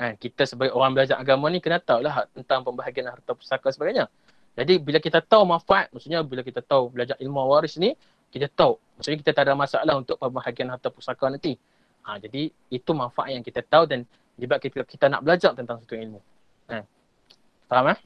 kan? Kita sebagai orang belajar agama ni kena tahu lah tentang pembahagian harta pusaka sebagainya Jadi bila kita tahu manfaat, maksudnya bila kita tahu belajar ilmu waris ni Kita tahu, maksudnya kita tak ada masalah untuk pembahagian harta pusaka nanti ha, Jadi itu manfaat yang kita tahu dan Sebab kita, kita nak belajar tentang satu ilmu ha. Faham eh?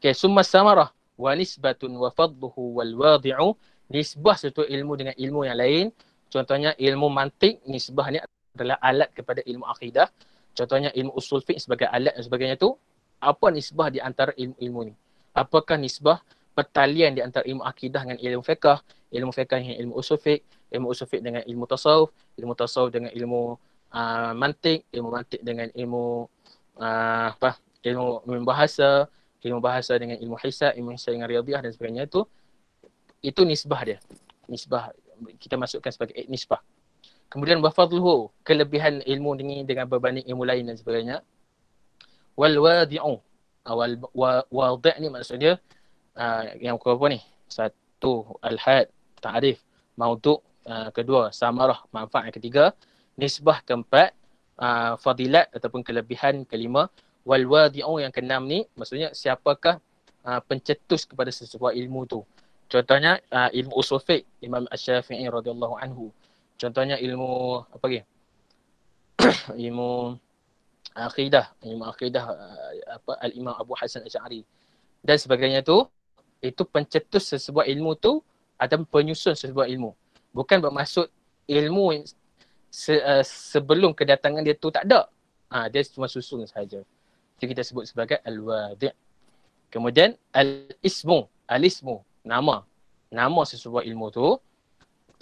Okay, summa samarah wa nisbatun wa fadluhu wal wadi'u nisbah satu ilmu dengan ilmu yang lain Contohnya ilmu mantik nisbah ni adalah alat kepada ilmu akidah. Contohnya ilmu usul fiqh sebagai alat dan sebagainya tu. Apa nisbah di antara ilmu-ilmu ni? Apakah nisbah pertalian di antara ilmu akidah dengan ilmu fiqh, ilmu fiqh dengan ilmu usul fiqh, ilmu usul fiqh dengan ilmu tasawuf, ilmu tasawuf dengan ilmu uh, mantik, ilmu mantik dengan ilmu uh, apa? ilmu, ilmu bahasa, ilmu bahasa dengan ilmu hisab, ilmu hisab dengan riyadhiyah dan sebagainya itu itu nisbah dia. Nisbah kita masukkan sebagai nisbah. Kemudian wafadluhu, kelebihan ilmu ini dengan berbanding ilmu lain dan sebagainya. Wal wadi'u, awal ah, wa, ni maksudnya uh, yang kau apa ni? Satu, alhad had ta'rif, mautuk, uh, ah, kedua, samarah, manfaat yang ketiga, nisbah keempat, uh, fadilat ataupun kelebihan kelima, wal yang keenam ni maksudnya siapakah uh, pencetus kepada sesuatu ilmu tu. Contohnya uh, ilmu usul fiqh Imam Asy-Syafi'i radhiyallahu anhu. Contohnya ilmu apa lagi? ilmu akidah, ilmu akidah uh, ah, apa Al-Imam Abu Hasan Asy'ari dan sebagainya tu itu pencetus sesebuah ilmu tu atau penyusun sesebuah ilmu. Bukan bermaksud ilmu se, uh, sebelum kedatangan dia tu tak ada. Ha, dia cuma susun saja. Itu kita sebut sebagai al-wadi'. Kemudian al-ismu, al-ismu nama nama sesuatu ilmu tu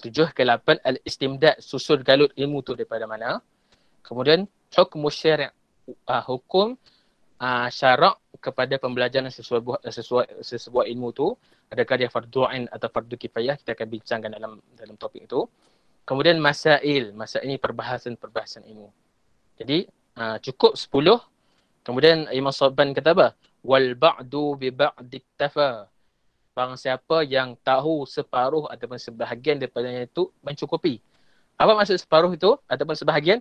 tujuh ke lapan al-istimdad susur galut ilmu tu daripada mana kemudian ah, hukum syariat uh, hukum uh, syarak kepada pembelajaran sesuatu sesuatu sesebuah ilmu tu adakah dia fardu ain atau fardu kifayah kita akan bincangkan dalam dalam topik itu kemudian masail masa ini perbahasan-perbahasan ilmu jadi uh, cukup sepuluh. kemudian imam sabban kata apa wal ba'du bi ba'd tafa barang siapa yang tahu separuh ataupun sebahagian daripada yang itu mencukupi. Apa maksud separuh itu ataupun sebahagian?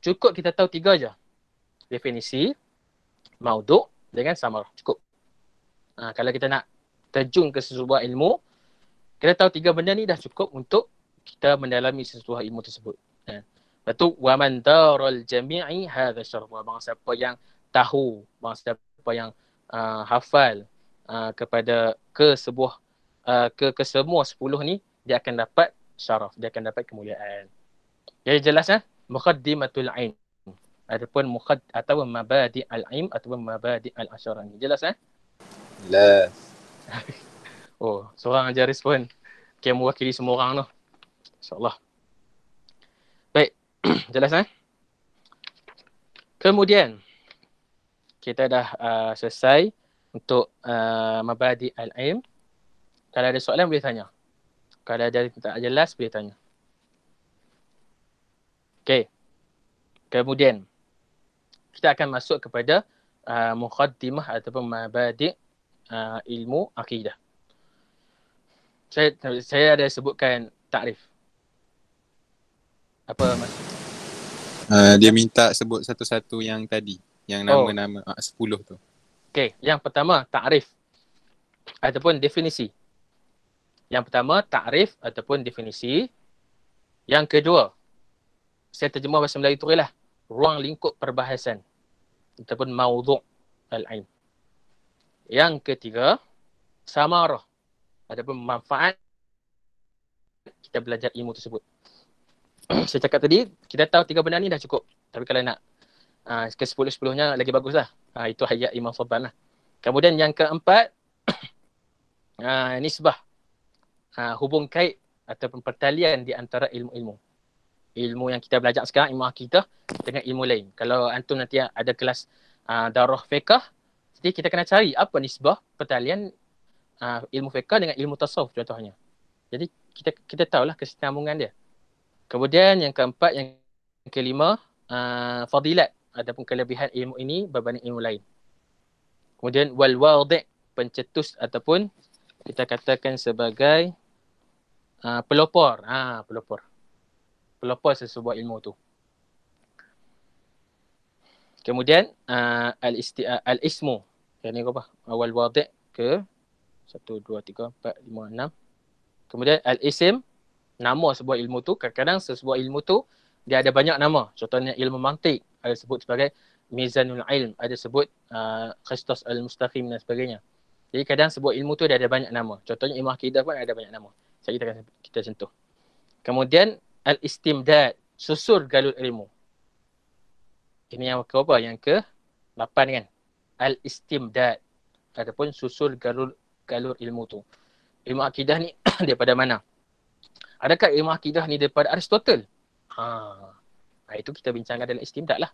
Cukup kita tahu tiga saja Definisi, mauduk dengan samarah. Cukup. Ha, kalau kita nak terjun ke sesuatu ilmu, kita tahu tiga benda ni dah cukup untuk kita mendalami sesuatu ilmu tersebut. Ha. Lepas tu, وَمَنْ دَرَ الْجَمِعِ هَذَا شَرْبُ Bang siapa yang tahu, bang siapa yang uh, hafal, Uh, kepada ke sebuah uh, ke kesemua sepuluh ni dia akan dapat syaraf dia akan dapat kemuliaan jadi jelas ya muqaddimatul ain ataupun muqad atau mabadi al ain ataupun mabadi al asyara ni jelas ya jelas oh seorang aja respon okay, mewakili semua orang tu insyaallah baik jelas ya Kemudian kita dah uh, selesai untuk uh, mabadi al-ilm. Kalau ada soalan boleh tanya. Kalau ada tak jelas boleh tanya. Okey. Kemudian kita akan masuk kepada uh, mukaddimah ataupun mabadi uh, ilmu akidah. Saya saya ada sebutkan takrif. Apa maksud? Uh, dia minta sebut satu-satu yang tadi yang oh. nama-nama oh. Uh, 10 tu. Okey, yang pertama takrif ataupun definisi. Yang pertama takrif ataupun definisi. Yang kedua, saya terjemah bahasa Melayu tu lah. Ruang lingkup perbahasan ataupun maudhu' al-ain. Yang ketiga, samarah ataupun manfaat kita belajar ilmu tersebut. saya cakap tadi, kita tahu tiga benda ni dah cukup. Tapi kalau nak uh, ah, ke sepuluh-sepuluhnya lagi bagus lah. Uh, ah, itu hayat Imam Soban lah. Kemudian yang keempat, uh, nisbah. Uh, hubung kait ataupun pertalian di antara ilmu-ilmu. Ilmu yang kita belajar sekarang, ilmu kita dengan ilmu lain. Kalau antum nanti ada kelas uh, darah fiqah, jadi kita kena cari apa nisbah pertalian uh, ilmu fiqah dengan ilmu tasawuf contohnya. Jadi kita kita tahulah kesinambungan dia. Kemudian yang keempat, yang kelima, uh, fadilat ataupun kelebihan ilmu ini berbanding ilmu lain. Kemudian wal wadi' pencetus ataupun kita katakan sebagai uh, pelopor. Ha, pelopor. Pelopor sesebuah ilmu tu. Kemudian uh, ah, al-isti'a al-ismu. Yang ni apa? wal wadi' ke 1 2 3 4 5 6. Kemudian al-isim nama sebuah ilmu tu kadang-kadang sesebuah ilmu tu dia ada banyak nama. Contohnya ilmu mantik, ada sebut sebagai mizanul ilm, ada sebut uh, Christos al-mustaqim dan sebagainya. Jadi kadang sebuah ilmu tu dia ada banyak nama. Contohnya ilmu akidah pun ada banyak nama. Saya kita akan kita sentuh. Kemudian al-istimdad, susur galur ilmu. Ini yang ke apa? Yang ke 8 kan. Al-istimdad ataupun susur galur galur ilmu tu. Ilmu akidah ni daripada mana? Adakah ilmu akidah ni daripada Aristotle? Ha. Ha, itu kita bincangkan dalam istimdad lah.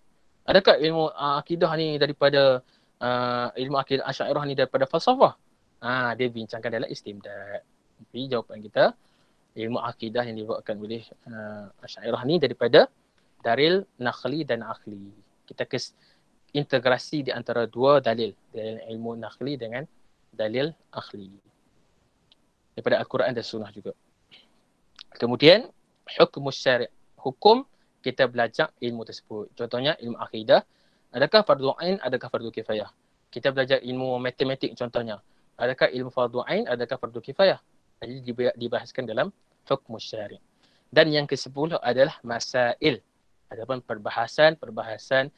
Adakah ilmu uh, akidah ni daripada uh, ilmu akidah asyairah ni daripada falsafah? Ha, dia bincangkan dalam istimdad. Tapi jawapan kita, ilmu akidah yang dibawakan oleh uh, asyairah ni daripada dalil nakhli dan akhli. Kita kes integrasi di antara dua dalil. Dalil ilmu nakhli dengan dalil akhli Daripada Al-Quran dan Sunnah juga. Kemudian, hukum syari' hukum kita belajar ilmu tersebut. Contohnya ilmu akidah, adakah fardu ain, adakah fardu kifayah? Kita belajar ilmu matematik contohnya, adakah ilmu fardu ain, adakah fardu kifayah? Jadi dibahaskan dalam hukum syar'i. Dan yang ke-10 adalah masail. Adapun perbahasan-perbahasan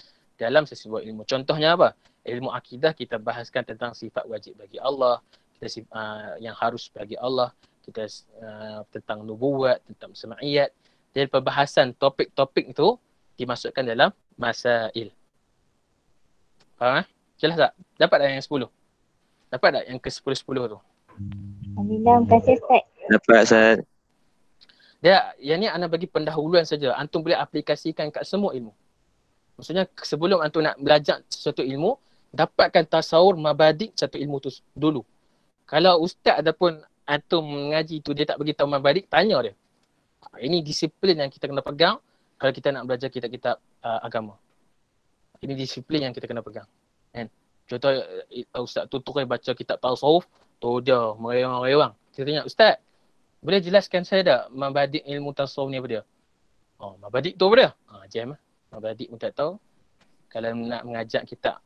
dalam sesuatu ilmu. Contohnya apa? Ilmu akidah kita bahaskan tentang sifat wajib bagi Allah, kita uh, yang harus bagi Allah, kita uh, tentang nubuat, tentang semaiyat, dari perbahasan topik-topik tu dimasukkan dalam masail. Faham eh? Jelas tak? Dapat tak yang sepuluh? Dapat tak yang ke sepuluh sepuluh tu? Alhamdulillah, terima kasih Ustaz. Dapat Ustaz. Ya, yang ni anda bagi pendahuluan saja. Antum boleh aplikasikan kat semua ilmu. Maksudnya sebelum antum nak belajar sesuatu ilmu, dapatkan tasawur mabadi satu ilmu tu dulu. Kalau ustaz ataupun antum mengaji tu dia tak bagi tahu mabadi, tanya dia. Ah, ini disiplin yang kita kena pegang kalau kita nak belajar kitab-kitab uh, agama. Ini disiplin yang kita kena pegang. Kan? Contoh eh, Ustaz tu terus baca kitab tasawuf, tu dia merewang-rewang. Kita tanya, Ustaz, boleh jelaskan saya tak mabadik ilmu tasawuf ni apa dia? Oh, mabadik tu apa dia? Ha, ah, jam lah. Mabadik pun tak tahu. Kalau nak mengajak kita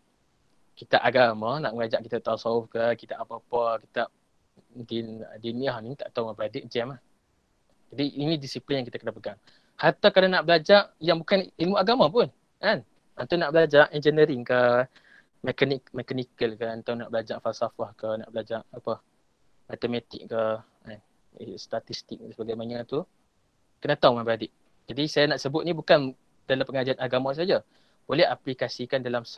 kita agama, nak mengajak kita tasawuf ke, kita apa-apa, kita mungkin diniah ni tak tahu mabadik, jam lah. Jadi ini disiplin yang kita kena pegang. Hatta kalau nak belajar yang bukan ilmu agama pun, kan? Antum nak belajar engineering ke, mekanik mechanical ke, atau nak belajar falsafah ke, nak belajar apa? Matematik ke, kan? Eh, statistik dan sebagainya tu. Kena tahu mak beradik. Jadi saya nak sebut ni bukan dalam pengajian agama saja. Boleh aplikasikan dalam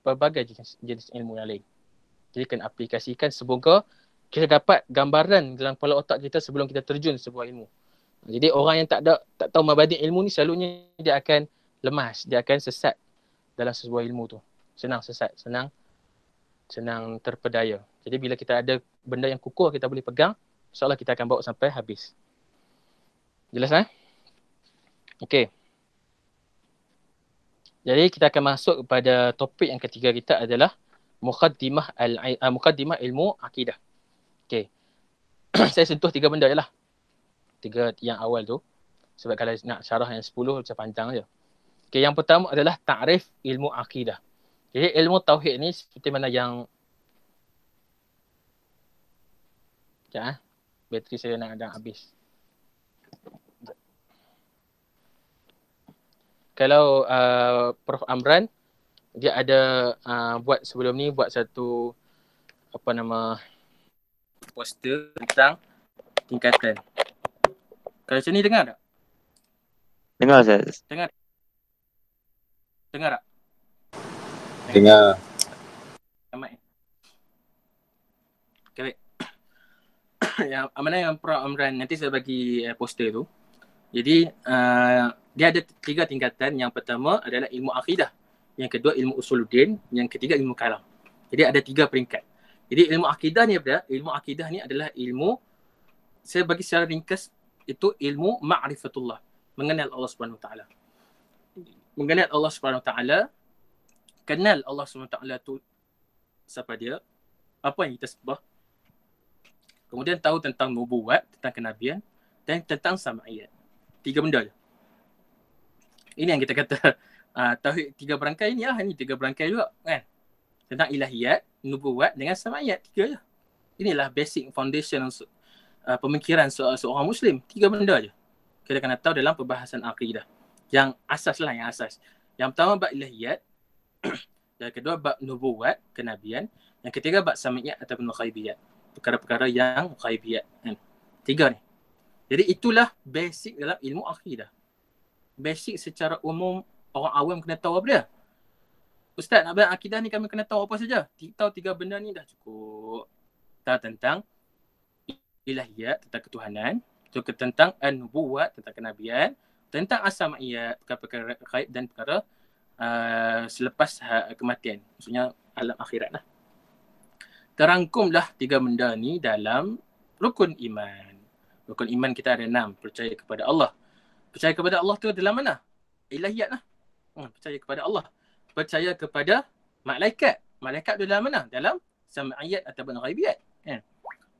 pelbagai jenis, jenis ilmu yang lain. Jadi kena aplikasikan semoga kita dapat gambaran dalam kepala otak kita sebelum kita terjun sebuah ilmu. Jadi orang yang tak ada tak tahu mabadi ilmu ni selalunya dia akan lemas, dia akan sesat dalam sebuah ilmu tu. Senang sesat, senang senang terpedaya. Jadi bila kita ada benda yang kukuh kita boleh pegang, insyaallah kita akan bawa sampai habis. Jelas eh? Okey. Jadi kita akan masuk kepada topik yang ketiga kita adalah mukaddimah al uh, ilmu akidah. Okey. Saya sentuh tiga benda jelah tiga yang awal tu sebab kalau nak syarah yang sepuluh macam panjang je. Okey yang pertama adalah takrif ilmu akidah. Jadi ilmu tauhid ni seperti mana yang Ya, ha? bateri saya nak ada habis. Kalau uh, Prof Amran dia ada uh, buat sebelum ni buat satu apa nama poster tentang tingkatan kalau macam ni dengar tak? Dengar saya. Dengar. Dengar tak? Dengar. Amat. Okay, baik. yang mana yang pro Amran nanti saya bagi uh, poster tu. Jadi uh, dia ada tiga tingkatan. Yang pertama adalah ilmu akidah. Yang kedua ilmu usuluddin. Yang ketiga ilmu kalam. Jadi ada tiga peringkat. Jadi ilmu akidah ni apa Ilmu akidah ni adalah ilmu saya bagi secara ringkas itu ilmu ma'rifatullah mengenal Allah Subhanahu Wa Taala mengenal Allah Subhanahu Wa Taala kenal Allah Subhanahu Wa Taala tu siapa dia apa yang kita sembah kemudian tahu tentang nubuat tentang kenabian dan tentang sama'iyat tiga benda je. ini yang kita kata ah, tauhid tiga perangkai ni lah ni tiga perangkai juga kan tentang ilahiyat nubuat dengan sama'iyat tiga je. inilah basic foundation untuk uh, pemikiran se- seorang Muslim. Tiga benda je. Kita kena tahu dalam perbahasan akidah. Yang asas lah, yang asas. Yang pertama, bab ilahiyat. yang kedua, bab nubuat kenabian. Yang ketiga, bab sami'iyat ataupun mukhaibiyat. Perkara-perkara yang mukhaibiyat. Kan? Tiga ni. Jadi itulah basic dalam ilmu akidah. Basic secara umum orang awam kena tahu apa dia. Ustaz nak belajar akidah ni kami kena tahu apa saja. Tahu tiga benda ni dah cukup. Tahu tentang ilahiyat tentang ketuhanan, tentang an-nubuwat tentang kenabian, tentang asam perkara-perkara kait dan perkara uh, selepas uh, kematian. Maksudnya alam akhirat lah. Terangkumlah tiga benda ni dalam rukun iman. Rukun iman kita ada enam. Percaya kepada Allah. Percaya kepada Allah tu dalam mana? Ilahiyat lah. Hmm, percaya kepada Allah. Percaya kepada malaikat. Malaikat tu dalam mana? Dalam sama ayat ataupun ghaibiyat. Yeah. Kan?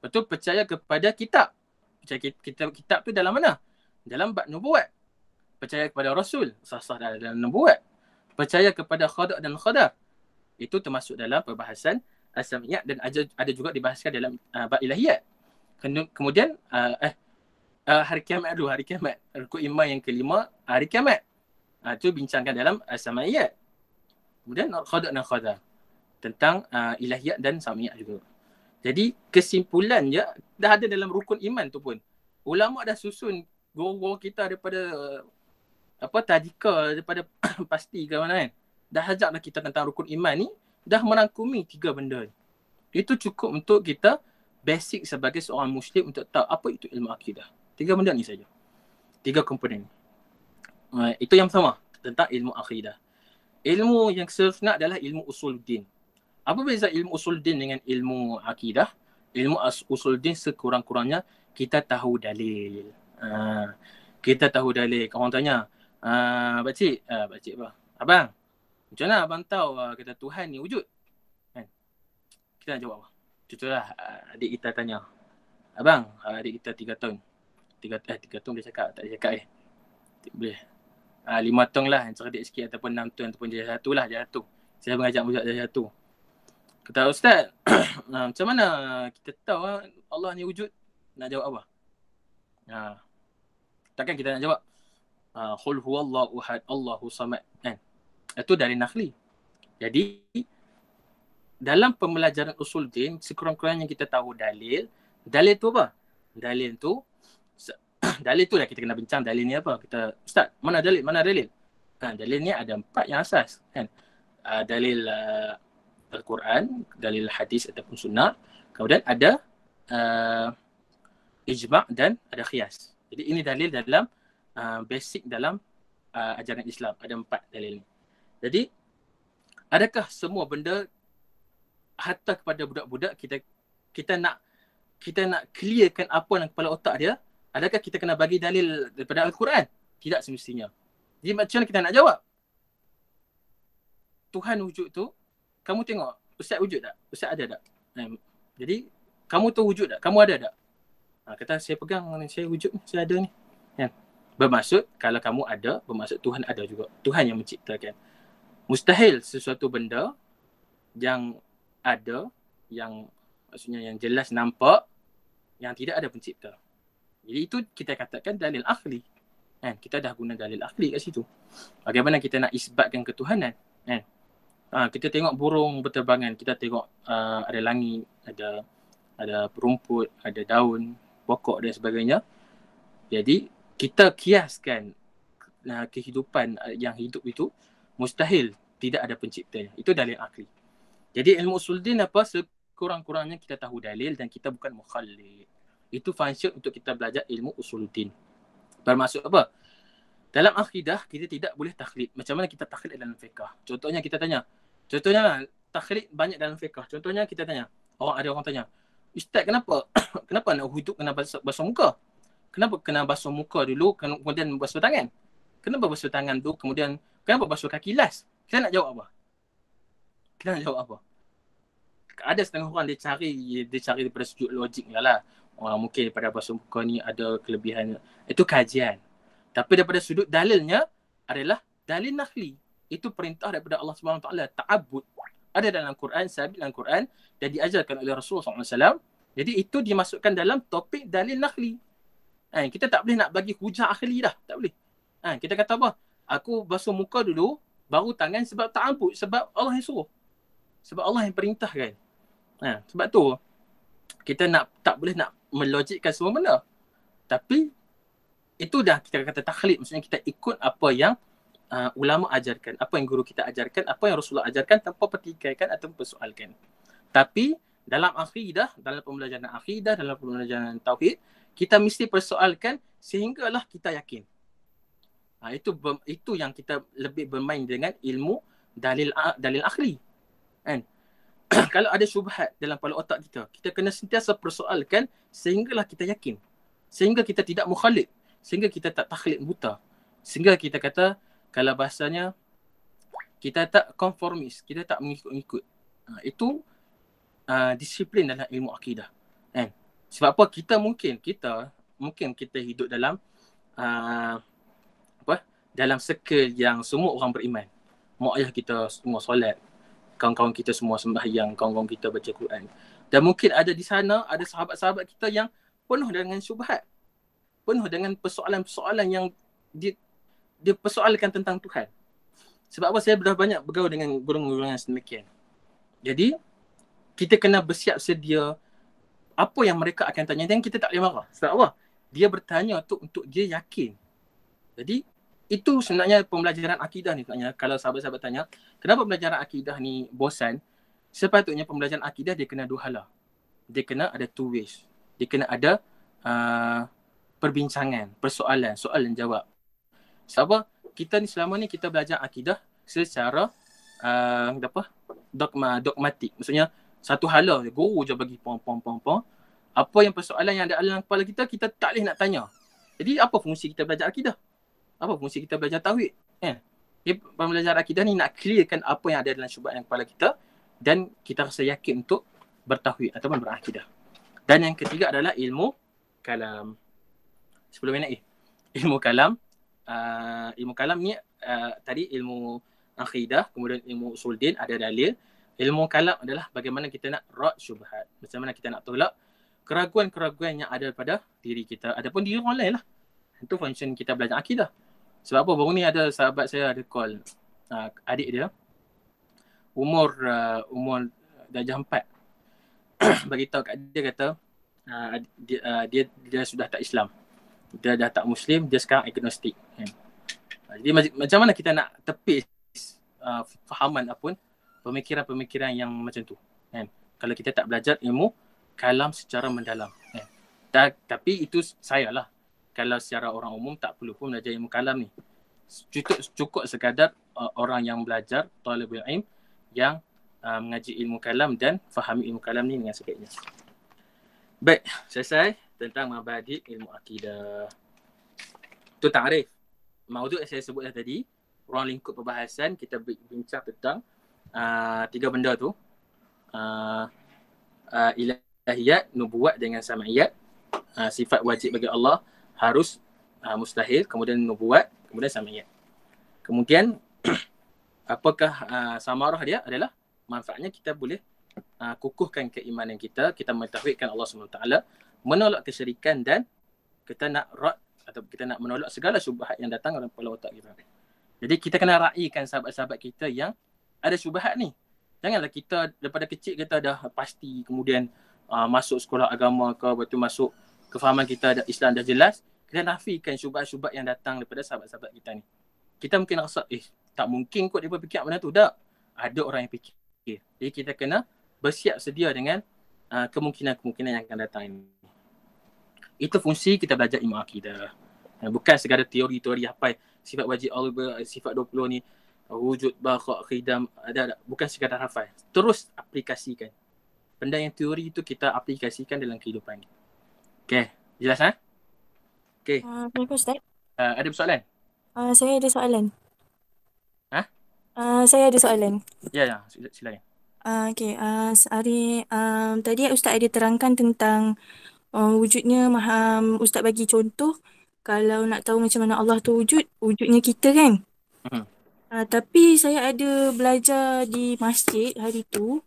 Betul percaya kepada kitab. Percaya kitab kitab tu dalam mana? Dalam bab nubuat. Percaya kepada rasul, sah-sah dalam, dalam nubuat. Percaya kepada khadak dan khadar. Itu termasuk dalam perbahasan asamiyat dan ada, juga dibahaskan dalam uh, bab ilahiyat. Kemudian uh, eh uh, hari kiamat dulu, hari kiamat. Rukun iman yang kelima, hari kiamat. Uh, itu bincangkan dalam asamiyat. Kemudian khadak dan khadar. Tentang uh, ilahiyat dan samiyat juga. Jadi kesimpulan ya dah ada dalam rukun iman tu pun. Ulama dah susun gorong-gorong kita daripada apa tadika daripada pasti ke mana kan. Dah ajaklah kita tentang rukun iman ni dah merangkumi tiga benda ni. Itu cukup untuk kita basic sebagai seorang muslim untuk tahu apa itu ilmu akidah. Tiga benda ni saja. Tiga komponen. Ni. Uh, itu yang sama tentang ilmu akidah. Ilmu yang seterusnya adalah ilmu usul usuluddin. Apa beza ilmu usul din dengan ilmu akidah? Ilmu usul din sekurang-kurangnya kita tahu dalil. Ha. kita tahu dalil. Kau orang tanya, ah pak cik, apa? Abang. Macam mana abang tahu uh, kata Tuhan ni wujud? Kan? Kita nak jawab apa? Contohlah uh, adik kita tanya. Abang, uh, adik kita tiga tahun. Tiga, eh, tiga tahun boleh cakap? Tak boleh cakap eh. Boleh. Uh, lima tahun lah. Yang cerdik sikit ataupun enam tahun ataupun jahat satu lah. Jahat satu. Saya mengajak budak jahat satu. Kata Ustaz, nah, macam mana kita tahu ah, Allah ni wujud? Nak jawab apa? Ha. Takkan kita nak jawab? Ah, Qul uh, huwallahu ahad Allahu samad. Kan? Itu dari Nakhli. Jadi dalam pembelajaran usul din sekurang-kurangnya kita tahu dalil. Dalil tu apa? Dalil tu dalil tu lah kita kena bincang dalil ni apa. Kita ustaz, mana dalil? Mana dalil? Kan dalil ni ada empat yang asas kan. Uh, dalil Al-Quran, dalil hadis ataupun sunnah. Kemudian ada uh, ijma' dan ada khias. Jadi ini dalil dalam uh, basic dalam uh, ajaran Islam. Ada empat dalil ni. Jadi adakah semua benda hatta kepada budak-budak kita kita nak kita nak clearkan apa dalam kepala otak dia adakah kita kena bagi dalil daripada al-Quran tidak semestinya jadi macam mana kita nak jawab Tuhan wujud tu kamu tengok ustaz wujud tak ustaz ada tak um, jadi kamu tu wujud tak kamu ada tak ha, kata saya pegang saya wujud saya ada ni ya bermaksud kalau kamu ada bermaksud Tuhan ada juga Tuhan yang menciptakan mustahil sesuatu benda yang ada yang maksudnya yang jelas nampak yang tidak ada pencipta jadi itu kita katakan dalil akhli kan kita dah guna dalil akhli kat situ bagaimana kita nak isbatkan ketuhanan kan uh, kita tengok burung berterbangan kita tengok uh, ada langit ada ada rumput ada daun pokok dan sebagainya jadi kita kiaskan uh, kehidupan uh, yang hidup itu mustahil tidak ada penciptanya. itu dalil akhir. jadi ilmu suldin apa sekurang-kurangnya kita tahu dalil dan kita bukan mukhalid itu function untuk kita belajar ilmu usuluddin. Bermaksud apa? Dalam akidah kita tidak boleh taklid. Macam mana kita taklid dalam fiqah? Contohnya kita tanya, Contohnya lah, takhrid banyak dalam fiqah. Contohnya kita tanya, orang ada orang tanya, Ustaz kenapa? kenapa nak hujuk kena basuh, basuh muka? Kenapa kena basuh muka dulu kemudian basuh tangan? Kenapa basuh tangan dulu kemudian kenapa basuh kaki las? Kita nak jawab apa? Kita nak jawab apa? Ada setengah orang dia cari dia cari daripada sudut logik lah. lah. Orang mungkin daripada basuh muka ni ada kelebihan. Itu kajian. Tapi daripada sudut dalilnya adalah dalil nakli itu perintah daripada Allah Subhanahu Wa Taala ta'abbud ada dalam Quran sabit dalam Quran dan diajarkan oleh Rasulullah SAW jadi itu dimasukkan dalam topik dalil nakhli ha, kita tak boleh nak bagi hujah akhli dah tak boleh ha, kita kata apa aku basuh muka dulu baru tangan sebab ta'abbud sebab Allah yang suruh sebab Allah yang perintahkan ha, sebab tu kita nak tak boleh nak melogikkan semua benda tapi itu dah kita kata takhlid maksudnya kita ikut apa yang uh, ulama ajarkan, apa yang guru kita ajarkan, apa yang Rasulullah ajarkan tanpa pertikaikan atau persoalkan. Tapi dalam akidah, dalam pembelajaran akidah, dalam pembelajaran tauhid, kita mesti persoalkan sehinggalah kita yakin. Ha, itu itu yang kita lebih bermain dengan ilmu dalil dalil akhli. Kan? Kalau ada syubhat dalam kepala otak kita, kita kena sentiasa persoalkan sehinggalah kita yakin. Sehingga kita tidak mukhalid. Sehingga kita tak takhlid buta. Sehingga kita kata, kalau bahasanya kita tak konformis, kita tak mengikut-ikut. Ha, ah, itu uh, disiplin dalam ilmu akidah. Kan? Eh? Sebab apa kita mungkin kita mungkin kita hidup dalam uh, apa? Dalam circle yang semua orang beriman. Mak ayah kita semua solat. Kawan-kawan kita semua sembahyang, kawan-kawan kita baca Quran. Dan mungkin ada di sana ada sahabat-sahabat kita yang penuh dengan syubhat. Penuh dengan persoalan-persoalan yang di, dia persoalkan tentang Tuhan. Sebab apa saya dah banyak bergaul dengan golongan-golongan sedemikian. Jadi, kita kena bersiap sedia apa yang mereka akan tanya dan kita tak boleh marah. Sebab apa? Dia bertanya untuk untuk dia yakin. Jadi, itu sebenarnya pembelajaran akidah ni sebenarnya. Kalau sahabat-sahabat tanya, kenapa pembelajaran akidah ni bosan? Sepatutnya pembelajaran akidah dia kena dua duhala. Dia kena ada two ways. Dia kena ada uh, perbincangan, persoalan, soalan jawab. Sebab kita ni selama ni kita belajar akidah secara uh, apa? Dogma, dogmatik. Maksudnya satu hala je guru je bagi pom pom pom pom. Apa yang persoalan yang ada dalam kepala kita kita tak boleh nak tanya. Jadi apa fungsi kita belajar akidah? Apa fungsi kita belajar tauhid? Eh. Kita belajar akidah ni nak clearkan apa yang ada dalam syubhat yang kepala kita dan kita rasa yakin untuk bertauhid ataupun berakidah. Dan yang ketiga adalah ilmu kalam. Sebelum ini, eh. ilmu kalam uh, ilmu kalam ni uh, tadi ilmu akidah kemudian ilmu usuldin ada dalil ilmu kalam adalah bagaimana kita nak rad syubhat macam mana kita nak tolak keraguan-keraguan yang ada pada diri kita ataupun diri orang lain lah itu function kita belajar akidah sebab apa baru ni ada sahabat saya ada call uh, adik dia umur uh, umur jam 4 bagi tahu kat dia kata uh, dia, uh, dia dia sudah tak Islam dia dah tak muslim dia sekarang agnostik kan. Ha, jadi macam mana kita nak tepis uh, fahaman apun pemikiran-pemikiran yang macam tu kan. Kalau kita tak belajar ilmu kalam secara mendalam kan. Ta- tapi itu saya lah. Kalau secara orang umum tak perlu pun belajar ilmu kalam ni. Cukup cukup sekadar uh, orang yang belajar talibul ilm yang uh, mengaji ilmu kalam dan fahami ilmu kalam ni dengan sebaiknya. Baik, selesai tentang mabadi ilmu akidah. Itu takrif. Maudud yang saya sebutlah tadi, ruang lingkup perbahasan kita bincang tentang uh, tiga benda tu. Uh, uh, ilahiyat, nubuat dengan samaiyat. Uh, sifat wajib bagi Allah harus uh, mustahil, kemudian nubuat, kemudian samaiyat. Kemudian apakah uh, samarah dia adalah manfaatnya kita boleh uh, kukuhkan keimanan kita, kita mentauhidkan Allah SWT menolak kesyirikan dan kita nak rot atau kita nak menolak segala syubhat yang datang dalam kepala otak kita. Jadi kita kena raikan sahabat-sahabat kita yang ada syubhat ni. Janganlah kita daripada kecil kita dah pasti kemudian uh, masuk sekolah agama ke waktu masuk kefahaman kita ada Islam dah jelas, kita nafikan syubhat-syubhat yang datang daripada sahabat-sahabat kita ni. Kita mungkin rasa eh tak mungkin kot dia fikir mana tu. Tak. Ada orang yang fikir. Jadi kita kena bersiap sedia dengan uh, kemungkinan-kemungkinan yang akan datang ini. Itu fungsi kita belajar ilmu akidah. Eh, bukan sekadar teori-teori apa sifat wajib Allah, eh, sifat 20 ni, wujud, bakak, khidam, ada, bukan sekadar hafal. Terus aplikasikan. Benda yang teori itu kita aplikasikan dalam kehidupan. Okay, jelas ha? Okay. Uh, ah, Ustaz. Uh, ada persoalan? Uh, saya ada soalan. Ha? Uh, saya ada soalan. Ya, ya. Sila, sila. Uh, okay, uh, hari, tadi Ustaz ada terangkan tentang uh, wujudnya maham um, ustaz bagi contoh kalau nak tahu macam mana Allah tu wujud wujudnya kita kan uh uh, tapi saya ada belajar di masjid hari tu uh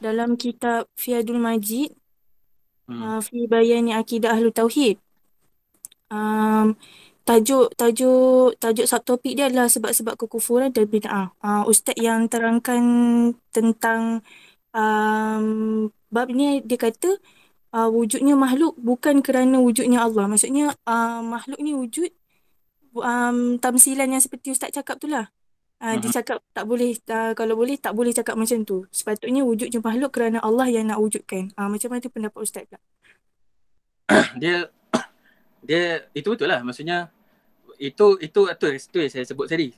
dalam kitab Fiadul Majid uh-huh. uh, fi bayani akidah ahlu tauhid um tajuk tajuk tajuk subtopik dia adalah sebab-sebab kekufuran dan bid'ah. Uh, ustaz yang terangkan tentang um, bab ni dia kata uh, wujudnya makhluk bukan kerana wujudnya Allah. Maksudnya uh, makhluk ni wujud um, tamsilan yang seperti Ustaz cakap tu lah. Uh, uh-huh. Dia mhm. cakap tak boleh, uh, kalau boleh tak boleh cakap macam tu. Sepatutnya wujudnya makhluk kerana Allah yang nak wujudkan. Uh, macam mana tu pendapat Ustaz pula? dia, dia itu betul lah. Maksudnya itu, itu, itu, itu, itu yang saya sebut tadi.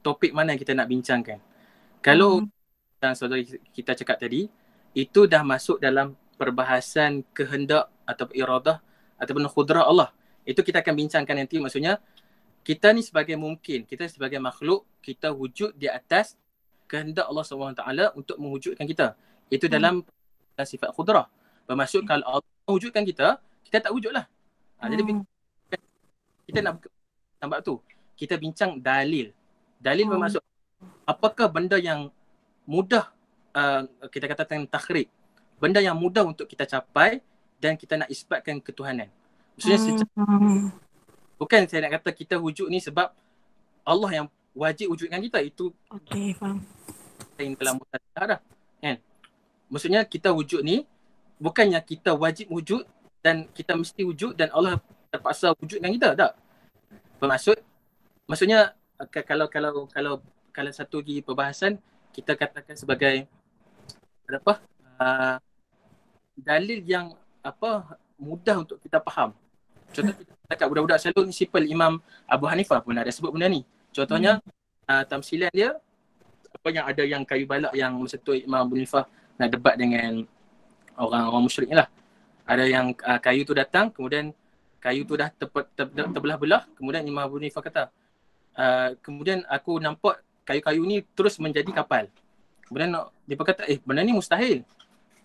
Topik mana kita nak bincangkan. Kalau hmm. yang saudara kita cakap tadi, itu dah masuk dalam perbahasan kehendak atau iradah ataupun khudrah Allah. Itu kita akan bincangkan nanti maksudnya kita ni sebagai mungkin, kita sebagai makhluk, kita wujud di atas kehendak Allah SWT untuk mewujudkan kita. Itu hmm. dalam sifat khudrah. Bermaksud kalau Allah mewujudkan kita, kita tak wujudlah. Ha, jadi hmm. kita nak tambah tu. Kita bincang dalil. Dalil hmm. bermaksud apakah benda yang mudah uh, kita katakan tentang takhrib benda yang mudah untuk kita capai dan kita nak isbatkan ketuhanan. Maksudnya hmm. secara, bukan saya nak kata kita wujud ni sebab Allah yang wajib wujudkan kita itu okey faham. Lain ingin mutasyarah dah. Kan? Maksudnya kita wujud ni bukannya kita wajib wujud dan kita mesti wujud dan Allah terpaksa wujud dengan kita tak? Bermaksud maksudnya kalau kalau kalau kalau satu di perbahasan kita katakan sebagai apa? Uh, dalil yang apa mudah untuk kita faham. Contoh kita cakap budak-budak selalu simple Imam Abu Hanifah pun ada sebut benda ni. Contohnya hmm. uh, tamsilan dia apa yang ada yang kayu balak yang masa Imam Abu Hanifah nak debat dengan orang-orang musyrik lah. Ada yang uh, kayu tu datang kemudian kayu tu dah ter- ter- ter- terbelah-belah kemudian Imam Abu Hanifah kata uh, kemudian aku nampak kayu-kayu ni terus menjadi kapal. Kemudian dia berkata eh benda ni mustahil.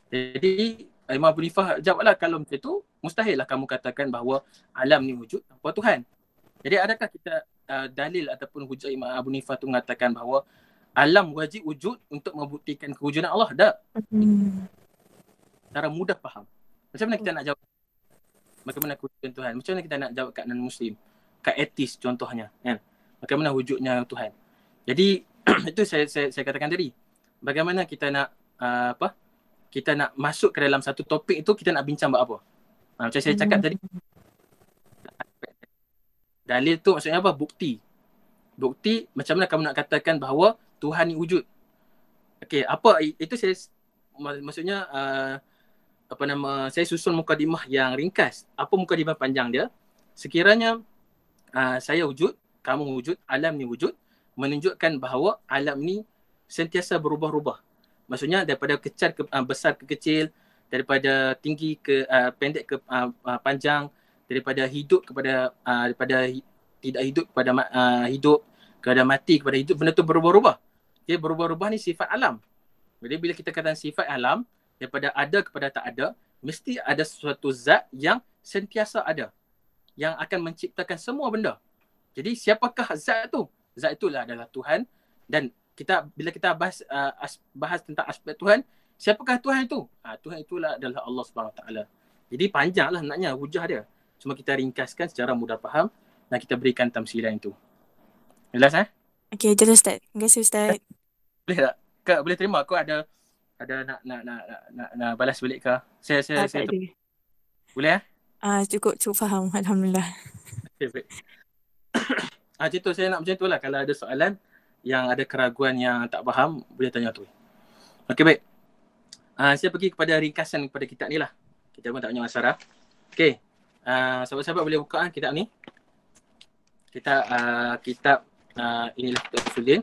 Jadi Imam Abu Nifah jawablah kalau macam tu lah kamu katakan bahawa alam ni wujud tanpa Tuhan. Jadi adakah kita uh, dalil ataupun hujah Imam Abu Nifah tu mengatakan bahawa alam wajib wujud untuk membuktikan kewujudan Allah? Tak. Hmm. Cara mudah faham. Macam mana kita nak jawab? Bagaimana kewujudan Tuhan? Macam mana kita nak jawab kat non-Muslim? Kat etis contohnya. Kan? mana wujudnya Tuhan? Jadi itu saya, saya, saya katakan tadi. Bagaimana kita nak uh, apa? kita nak masuk ke dalam satu topik itu kita nak bincang buat apa. Ha, macam saya cakap hmm. tadi. Dalil tu maksudnya apa? Bukti. Bukti macam mana kamu nak katakan bahawa Tuhan ni wujud. Okey, apa itu saya maksudnya uh, apa nama saya susun muka mukadimah yang ringkas. Apa muka mukadimah panjang dia? Sekiranya uh, saya wujud, kamu wujud, alam ni wujud menunjukkan bahawa alam ni sentiasa berubah-ubah. Maksudnya daripada kecil ke uh, besar ke kecil, daripada tinggi ke uh, pendek ke uh, uh, panjang, daripada hidup kepada uh, daripada hi- tidak hidup kepada uh, hidup, kepada mati kepada hidup, benda tu berubah-ubah. Okay, berubah-ubah ni sifat alam. Jadi bila kita kata sifat alam, daripada ada kepada tak ada, mesti ada sesuatu zat yang sentiasa ada. Yang akan menciptakan semua benda. Jadi siapakah zat tu? Zat itulah adalah Tuhan dan kita bila kita bahas uh, as, bahas tentang aspek Tuhan, siapakah Tuhan itu? Ha, Tuhan itulah adalah Allah Subhanahu Wa Taala. Jadi panjanglah naknya hujah dia. Cuma kita ringkaskan secara mudah faham dan kita berikan tamsilan itu. Jelas eh? Okey, jelas tak? Terima kasih Ustaz. Eh, boleh tak? Ke, boleh terima aku ada ada nak nak nak nak nak, nak balas balik ke? Saya saya ah, saya. Tak ada. Boleh eh? Ah, cukup cukup faham alhamdulillah. Okey, baik. ah, tu, saya nak macam itulah kalau ada soalan yang ada keraguan yang tak faham boleh tanya tu. Okey baik. Uh, saya pergi kepada ringkasan kepada kitab ni lah. Kita pun tak banyak masalah. Okey. Uh, sahabat-sahabat boleh buka kan kitab ni. Kita uh, kitab uh, inilah kitab Sulin.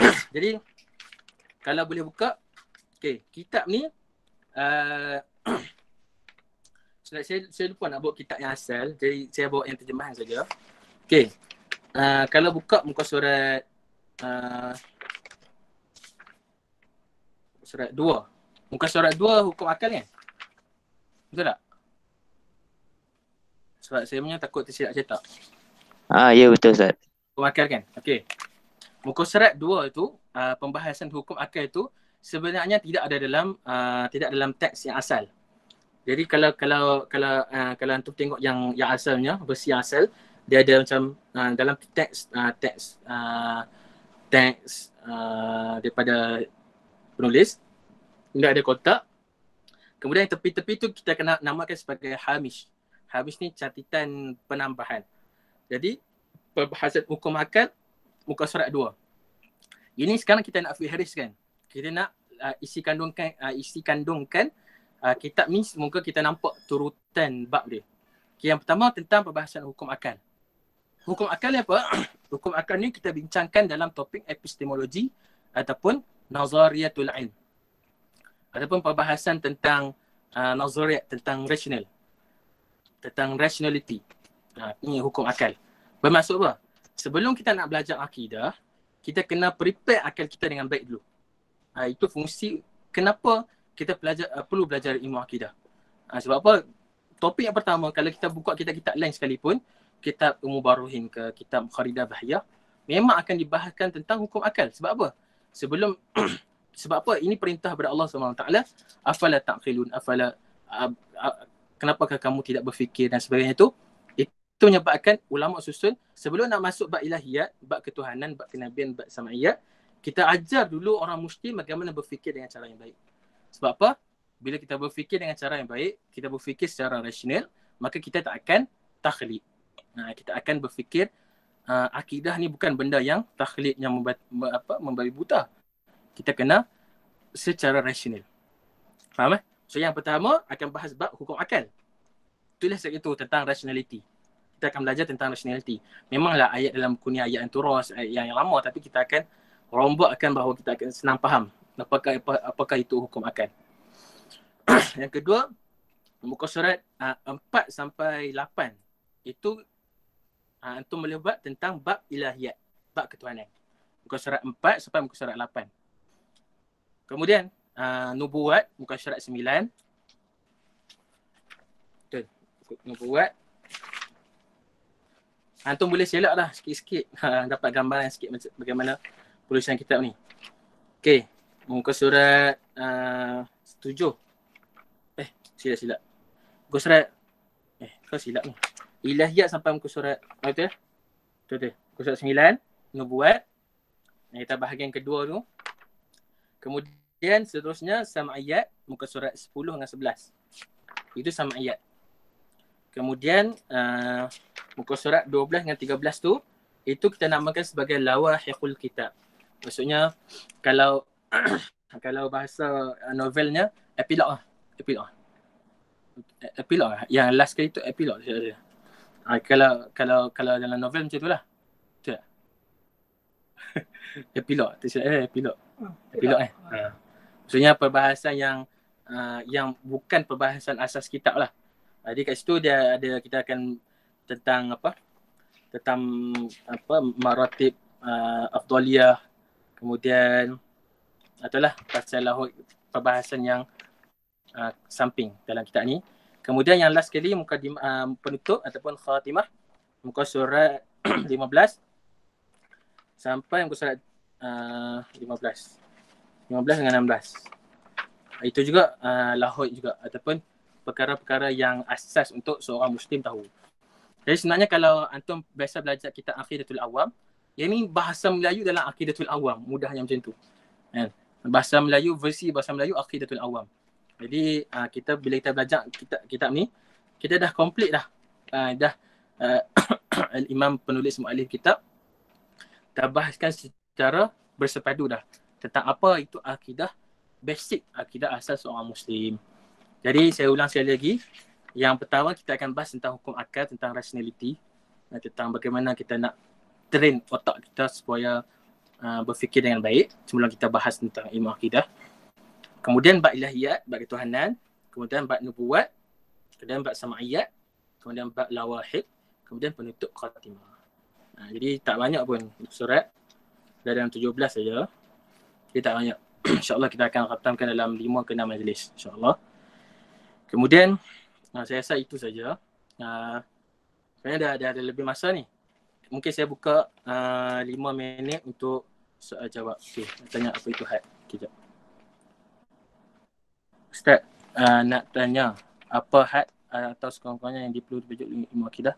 Jadi kalau boleh buka okey kitab ni uh, saya, saya, saya lupa nak buat kitab yang asal jadi saya bawa yang terjemahan saja. Okey. Uh, kalau buka muka surat Ah, surat dua, Muka surat dua hukum akal kan? Betul tak? Sebab saya punya takut tersilap cetak. Ah, ya betul Ustaz. Hukum akal kan? Okey. Muka surat dua tu, uh, pembahasan hukum akal tu sebenarnya tidak ada dalam uh, tidak dalam teks yang asal. Jadi kalau kalau kalau uh, kalau antum tengok yang yang asalnya, versi asal, dia ada macam uh, dalam teks uh, teks uh, teks uh, daripada penulis. tidak ada kotak. Kemudian yang tepi-tepi tu kita kena namakan sebagai Hamish. Hamish ni catatan penambahan. Jadi perbahasan hukum akal muka surat dua. Ini sekarang kita nak haris kan. Kita nak uh, isi kandungkan uh, isi kandungkan uh, kitab ni semoga kita nampak turutan bab dia. Okay, yang pertama tentang perbahasan hukum akal. Hukum akal ni apa? Hukum akal ni kita bincangkan dalam topik epistemologi ataupun nazariyatul ilm. Ataupun perbahasan tentang uh, nazariyat, tentang rational. Tentang rationality. Uh, ini hukum akal. Bermaksud apa? Sebelum kita nak belajar akidah, kita kena prepare akal kita dengan baik dulu. Ha, itu fungsi kenapa kita belajar uh, perlu belajar ilmu akidah. Ha, sebab apa? Topik yang pertama kalau kita buka kita kitab lain sekalipun, kitab Ummu Baruhin ke kitab Khalidah Bahiyah memang akan dibahaskan tentang hukum akal. Sebab apa? Sebelum sebab apa? Ini perintah daripada Allah SWT. Afala ta'qilun, afala kenapakah kamu tidak berfikir dan sebagainya itu? itu menyebabkan ulama susun sebelum nak masuk bab ilahiyat, bab ketuhanan, bab kenabian, bab samaiyat kita ajar dulu orang muslim bagaimana berfikir dengan cara yang baik. Sebab apa? Bila kita berfikir dengan cara yang baik, kita berfikir secara rasional, maka kita tak akan takhlid. Nah, kita akan berfikir uh, akidah ni bukan benda yang takhlid yang membat, apa membabi buta. Kita kena secara rasional. Faham eh? So yang pertama akan bahas bab hukum akal. Tulis sekali itu tentang rationality. Kita akan belajar tentang rationality. Memanglah ayat dalam kuni ayat yang turus, ayat yang, yang lama tapi kita akan rombak akan bahawa kita akan senang faham apakah apa, apakah itu hukum akal. yang kedua muka surat uh, ah, 4 sampai 8 itu Ha, antum boleh buat tentang bab ilahiyat. Bab ketuhanan. Muka syarat empat sampai muka syarat lapan. Kemudian, ha, nubuat muka syarat sembilan. Betul. Nubuat. Ah, antum boleh selak lah sikit-sikit. Ha, dapat gambaran sikit macam bagaimana penulisan kitab ni. Okay. Muka surat uh, 7. Eh, silap-silap. Muka surat. Eh, kau silap ni ilahiyat sampai muka surat ah, betul betul muka surat 9 nubuat kita bahagian kedua tu kemudian seterusnya sama ayat muka surat 10 dengan 11 itu sama ayat kemudian uh, muka surat 12 dengan belas tu itu kita namakan sebagai lawahiqul kitab maksudnya kalau kalau bahasa ah, novelnya epilog lah epilog epilog yang last kali tu epilog Ha, kalau kalau kalau dalam novel macam itulah. Betul tak? epilog, tak silap. Eh, epilog. Epilog ah, eh. Ha. Maksudnya perbahasan yang uh, yang bukan perbahasan asas kitab lah. Jadi kat situ dia ada kita akan tentang apa? Tentang apa? Maratib uh, Afdoliyah. Kemudian atau lah pasal lahut perbahasan yang uh, samping dalam kitab ni. Kemudian yang last sekali muka di, uh, ah, penutup ataupun khatimah muka surat 15 sampai muka surat uh, 15. 15 dengan 16. Ah, itu juga uh, ah, lahud juga ataupun perkara-perkara yang asas untuk seorang muslim tahu. Jadi sebenarnya kalau antum biasa belajar kita Aqidatul Awam, ia ni bahasa Melayu dalam Aqidatul Awam, mudahnya macam tu. Kan? Bahasa Melayu versi bahasa Melayu Aqidatul Awam. Jadi uh, kita bila kita belajar kitab kitab ni, kita dah complete dah. Uh, dah uh, ah, imam penulis mualif kitab dah bahaskan secara bersepadu dah tentang apa itu akidah basic akidah asal seorang muslim. Jadi saya ulang sekali lagi. Yang pertama kita akan bahas tentang hukum akal, tentang rationality dan tentang bagaimana kita nak train otak kita supaya uh, berfikir dengan baik sebelum kita bahas tentang ilmu akidah. Kemudian bab ilahiyat, bab ketuhanan, kemudian bab nubuat, kemudian bab sama'iyat, kemudian bab lawahid, kemudian penutup khatimah. Ha, jadi tak banyak pun surat. Dah dalam belas saja. Jadi tak banyak. InsyaAllah kita akan khatamkan dalam lima ke 6 majlis. InsyaAllah. Kemudian ha, saya rasa itu saja. Ha, sebenarnya dah, dah ada lebih masa ni. Mungkin saya buka uh, ha, 5 minit untuk soal jawab. Okay, tanya apa itu had. Kejap. Ustaz uh, nak tanya apa had uh, atau sekurang-kurangnya yang diperlukan untuk belajar ilmu akidah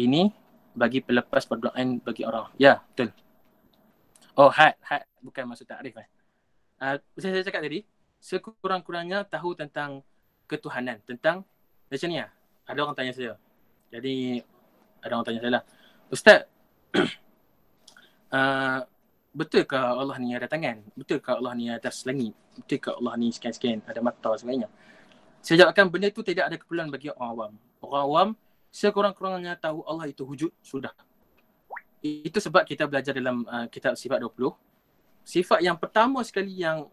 ini bagi pelepas perdoaan bagi orang. Ya, yeah, betul. Oh, had. Had bukan maksud takrif. Eh. Uh, saya, saya cakap tadi, sekurang-kurangnya tahu tentang ketuhanan. Tentang macam ni lah. Ada orang tanya saya. Jadi, ada orang tanya saya lah. Ustaz, uh, Betul ke Allah ni ada tangan? ke Allah ni ada selangit? ke Allah ni sekian-sekian ada mata sebagainya? Saya jawabkan benda tu tidak ada keperluan bagi orang awam. Orang awam sekurang-kurangnya tahu Allah itu wujud sudah. Itu sebab kita belajar dalam uh, kitab sifat 20. Sifat yang pertama sekali yang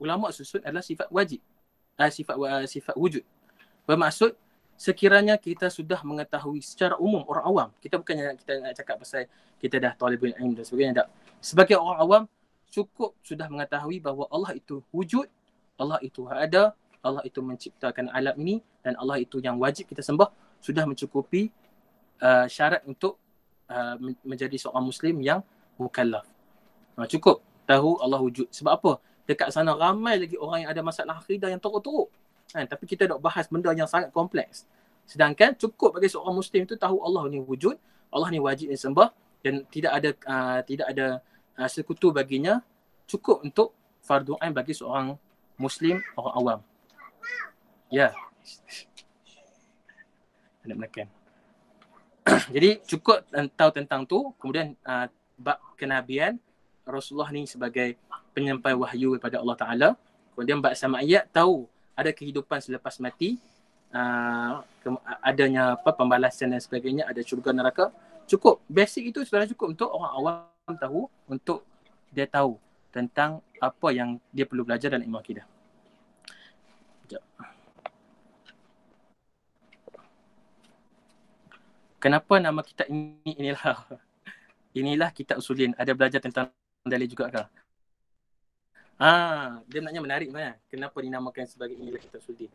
ulama susun adalah sifat wajib. Uh, sifat uh, sifat wujud. Bermaksud sekiranya kita sudah mengetahui secara umum orang awam kita bukan nak kita nak cakap pasal kita dah talibul ilm dan sebagainya tak sebagai orang awam cukup sudah mengetahui bahawa Allah itu wujud Allah itu ada Allah itu menciptakan alam ini dan Allah itu yang wajib kita sembah sudah mencukupi uh, syarat untuk uh, menjadi seorang muslim yang mukallaf. Nah, ha, cukup tahu Allah wujud. Sebab apa? Dekat sana ramai lagi orang yang ada masalah akidah yang teruk-teruk. Ha, tapi kita nak bahas benda yang sangat kompleks. Sedangkan cukup bagi seorang Muslim itu tahu Allah ni wujud, Allah ni wajib disembah dan tidak ada uh, tidak ada uh, sekutu baginya. Cukup untuk fardu ain bagi seorang Muslim orang awam. Ya. Yeah. Nak makan. Jadi cukup tahu tentang tu kemudian uh, bab kenabian Rasulullah ni sebagai penyampai wahyu kepada Allah Taala kemudian bab sama ayat tahu ada kehidupan selepas mati uh, adanya apa pembalasan dan sebagainya ada syurga neraka cukup basic itu sudah cukup untuk orang awam tahu untuk dia tahu tentang apa yang dia perlu belajar dalam ilmu akidah Kenapa nama kita ini inilah inilah kita usulin ada belajar tentang dalil juga ke? Ah, dia nanya menarik mana? Kenapa dinamakan sebagai ilah kitab suci?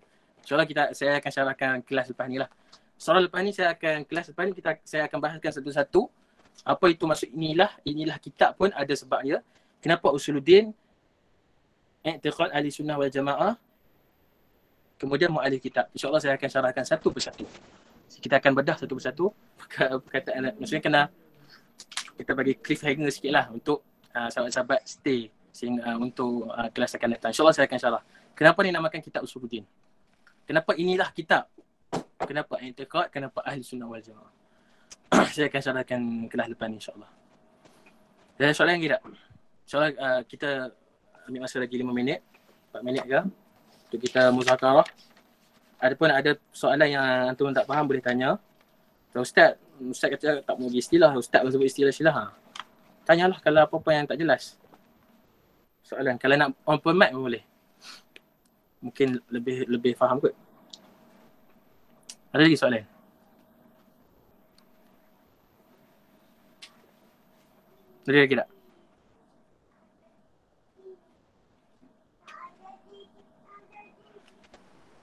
Allah kita saya akan syarahkan kelas lepas ni lah. Soal lepas ni saya akan kelas lepas ni kita saya akan bahaskan satu-satu apa itu maksud inilah inilah kitab pun ada sebabnya. Kenapa usuluddin i'tiqad ahli sunnah wal jamaah kemudian mu'alif kitab. Insya Allah saya akan syarahkan satu persatu. Kita akan bedah satu persatu perkataan maksudnya kena kita bagi cliffhanger sikit lah untuk uh, sahabat-sahabat stay sehingga uh, untuk uh, kelas akan datang. Allah saya akan syarah. Kenapa dinamakan kitab Usuluddin? Kenapa inilah kitab? Kenapa Intiqat? Kenapa Ahli Sunnah Wal Jamaah? saya akan syarahkan kelas depan Allah. Ada soalan lagi tak? Allah uh, kita ambil masa lagi 5 minit. 4 minit ke? Untuk kita muzakarah. Adapun ada soalan yang antum tak faham boleh tanya. Kalau ustaz, ustaz kata tak mau istilah, ustaz sebut istilah silah. Ha. Tanyalah kalau apa-apa yang tak jelas soalan. Kalau nak on point mic pun boleh. Mungkin lebih lebih faham kot. Ada lagi soalan? Ada lagi tak?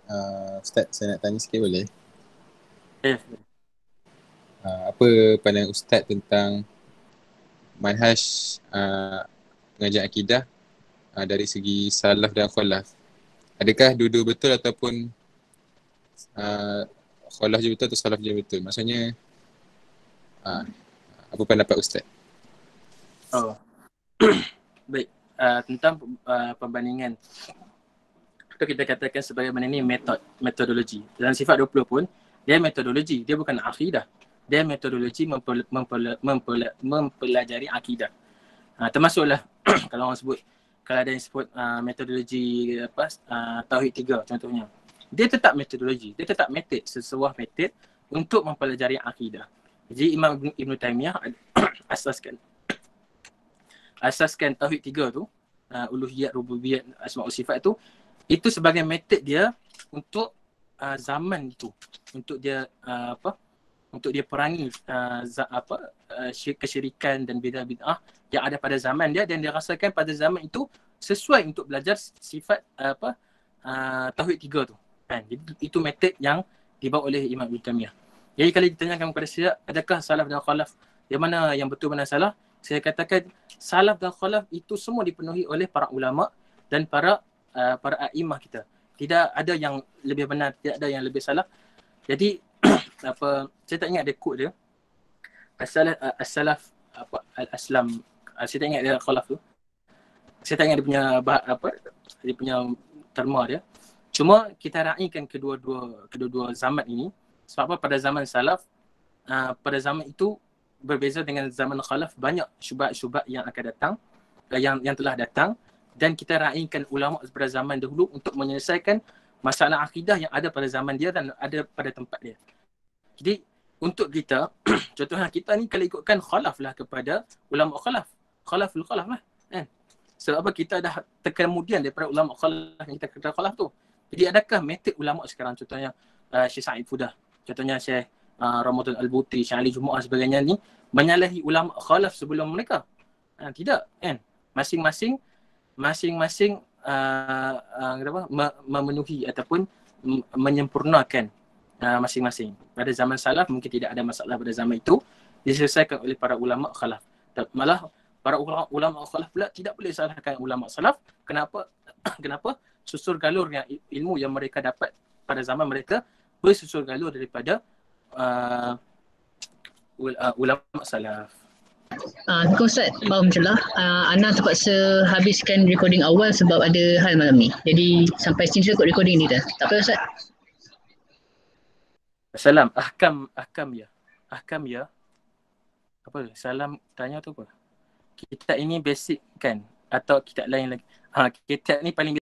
Uh, Ustaz saya nak tanya sikit boleh? Yeah. Eh, uh, apa pandangan Ustaz tentang manhaj uh, ah, pengajian akidah uh, dari segi salaf dan khulaf adakah dua-dua betul ataupun uh, ah, khulaf je betul atau salaf je betul maksudnya uh, apa pendapat ustaz oh baik uh, tentang uh, perbandingan itu kita katakan sebagai mana ni metod metodologi dalam sifat 20 pun dia metodologi dia bukan akidah dia metodologi mempelajari akidah ha, termasuklah kalau orang sebut kalau ada yang sebut uh, ah, metodologi apa uh, tauhid tiga contohnya dia tetap metodologi dia tetap method sesuatu method untuk mempelajari akidah jadi imam Ibn taimiyah asaskan asaskan tauhid tiga tu uh, uluhiyat rububiyat asmaul sifat tu itu sebagai method dia untuk uh, zaman tu untuk dia uh, apa untuk dia perangi uh, apa uh, kesyirikan dan bidah bidah yang ada pada zaman dia dan dia rasakan pada zaman itu sesuai untuk belajar sifat uh, apa uh, tauhid tiga tu kan jadi itu method yang dibawa oleh Imam Ibn Tamiyah jadi kalau ditanyakan kepada saya adakah salaf dan khalaf yang mana yang betul mana salah saya katakan salaf dan khalaf itu semua dipenuhi oleh para ulama dan para uh, para imam kita tidak ada yang lebih benar tidak ada yang lebih salah jadi apa saya tak ingat ada quote dia asalah asalaf apa al aslam ah, saya tak ingat dia khalaf tu saya tak ingat dia punya bahat, apa dia punya terma dia cuma kita raikan kedua-dua kedua-dua zaman ini sebab apa pada zaman salaf uh, pada zaman itu berbeza dengan zaman khalaf banyak syubhat-syubhat yang akan datang eh, yang yang telah datang dan kita raikan ulama pada zaman dahulu untuk menyelesaikan masalah akidah yang ada pada zaman dia dan ada pada tempat dia. Jadi untuk kita, contohnya kita ni kalau ikutkan khalaf lah kepada ulama khalaf. Khalaful khalaf lah. Kan? Sebab apa kita dah terkemudian daripada ulama khalaf yang kita kata khalaf tu. Jadi adakah metod ulama sekarang contohnya uh, Syekh Sa'id Fudah, contohnya Syekh uh, Ramadan Al-Buti, Syekh Ali Jumaah sebagainya ni menyalahi ulama khalaf sebelum mereka? Uh, tidak kan? Masing-masing masing-masing uh, uh, memenuhi ataupun menyempurnakan uh, masing-masing. Pada zaman salaf mungkin tidak ada masalah pada zaman itu diselesaikan oleh para ulama khalaf. Malah para ulama khalaf pula tidak boleh salahkan ulama salaf. Kenapa? Kenapa? Susur galur yang ilmu yang mereka dapat pada zaman mereka bersusur galur daripada uh, uh ulama salaf. Ah, uh, Ustaz, Alhamdulillah. Uh, ah, Ana terpaksa habiskan recording awal sebab ada hal malam ni. Jadi sampai sini saja recording ni dah. Tak apa Ustaz. Salam. Ahkam, ahkam ya. Ahkam ya. Apa? Salam tanya tu apa? Kita ini basic kan? Atau kita lain lagi? Ha, kitab ni paling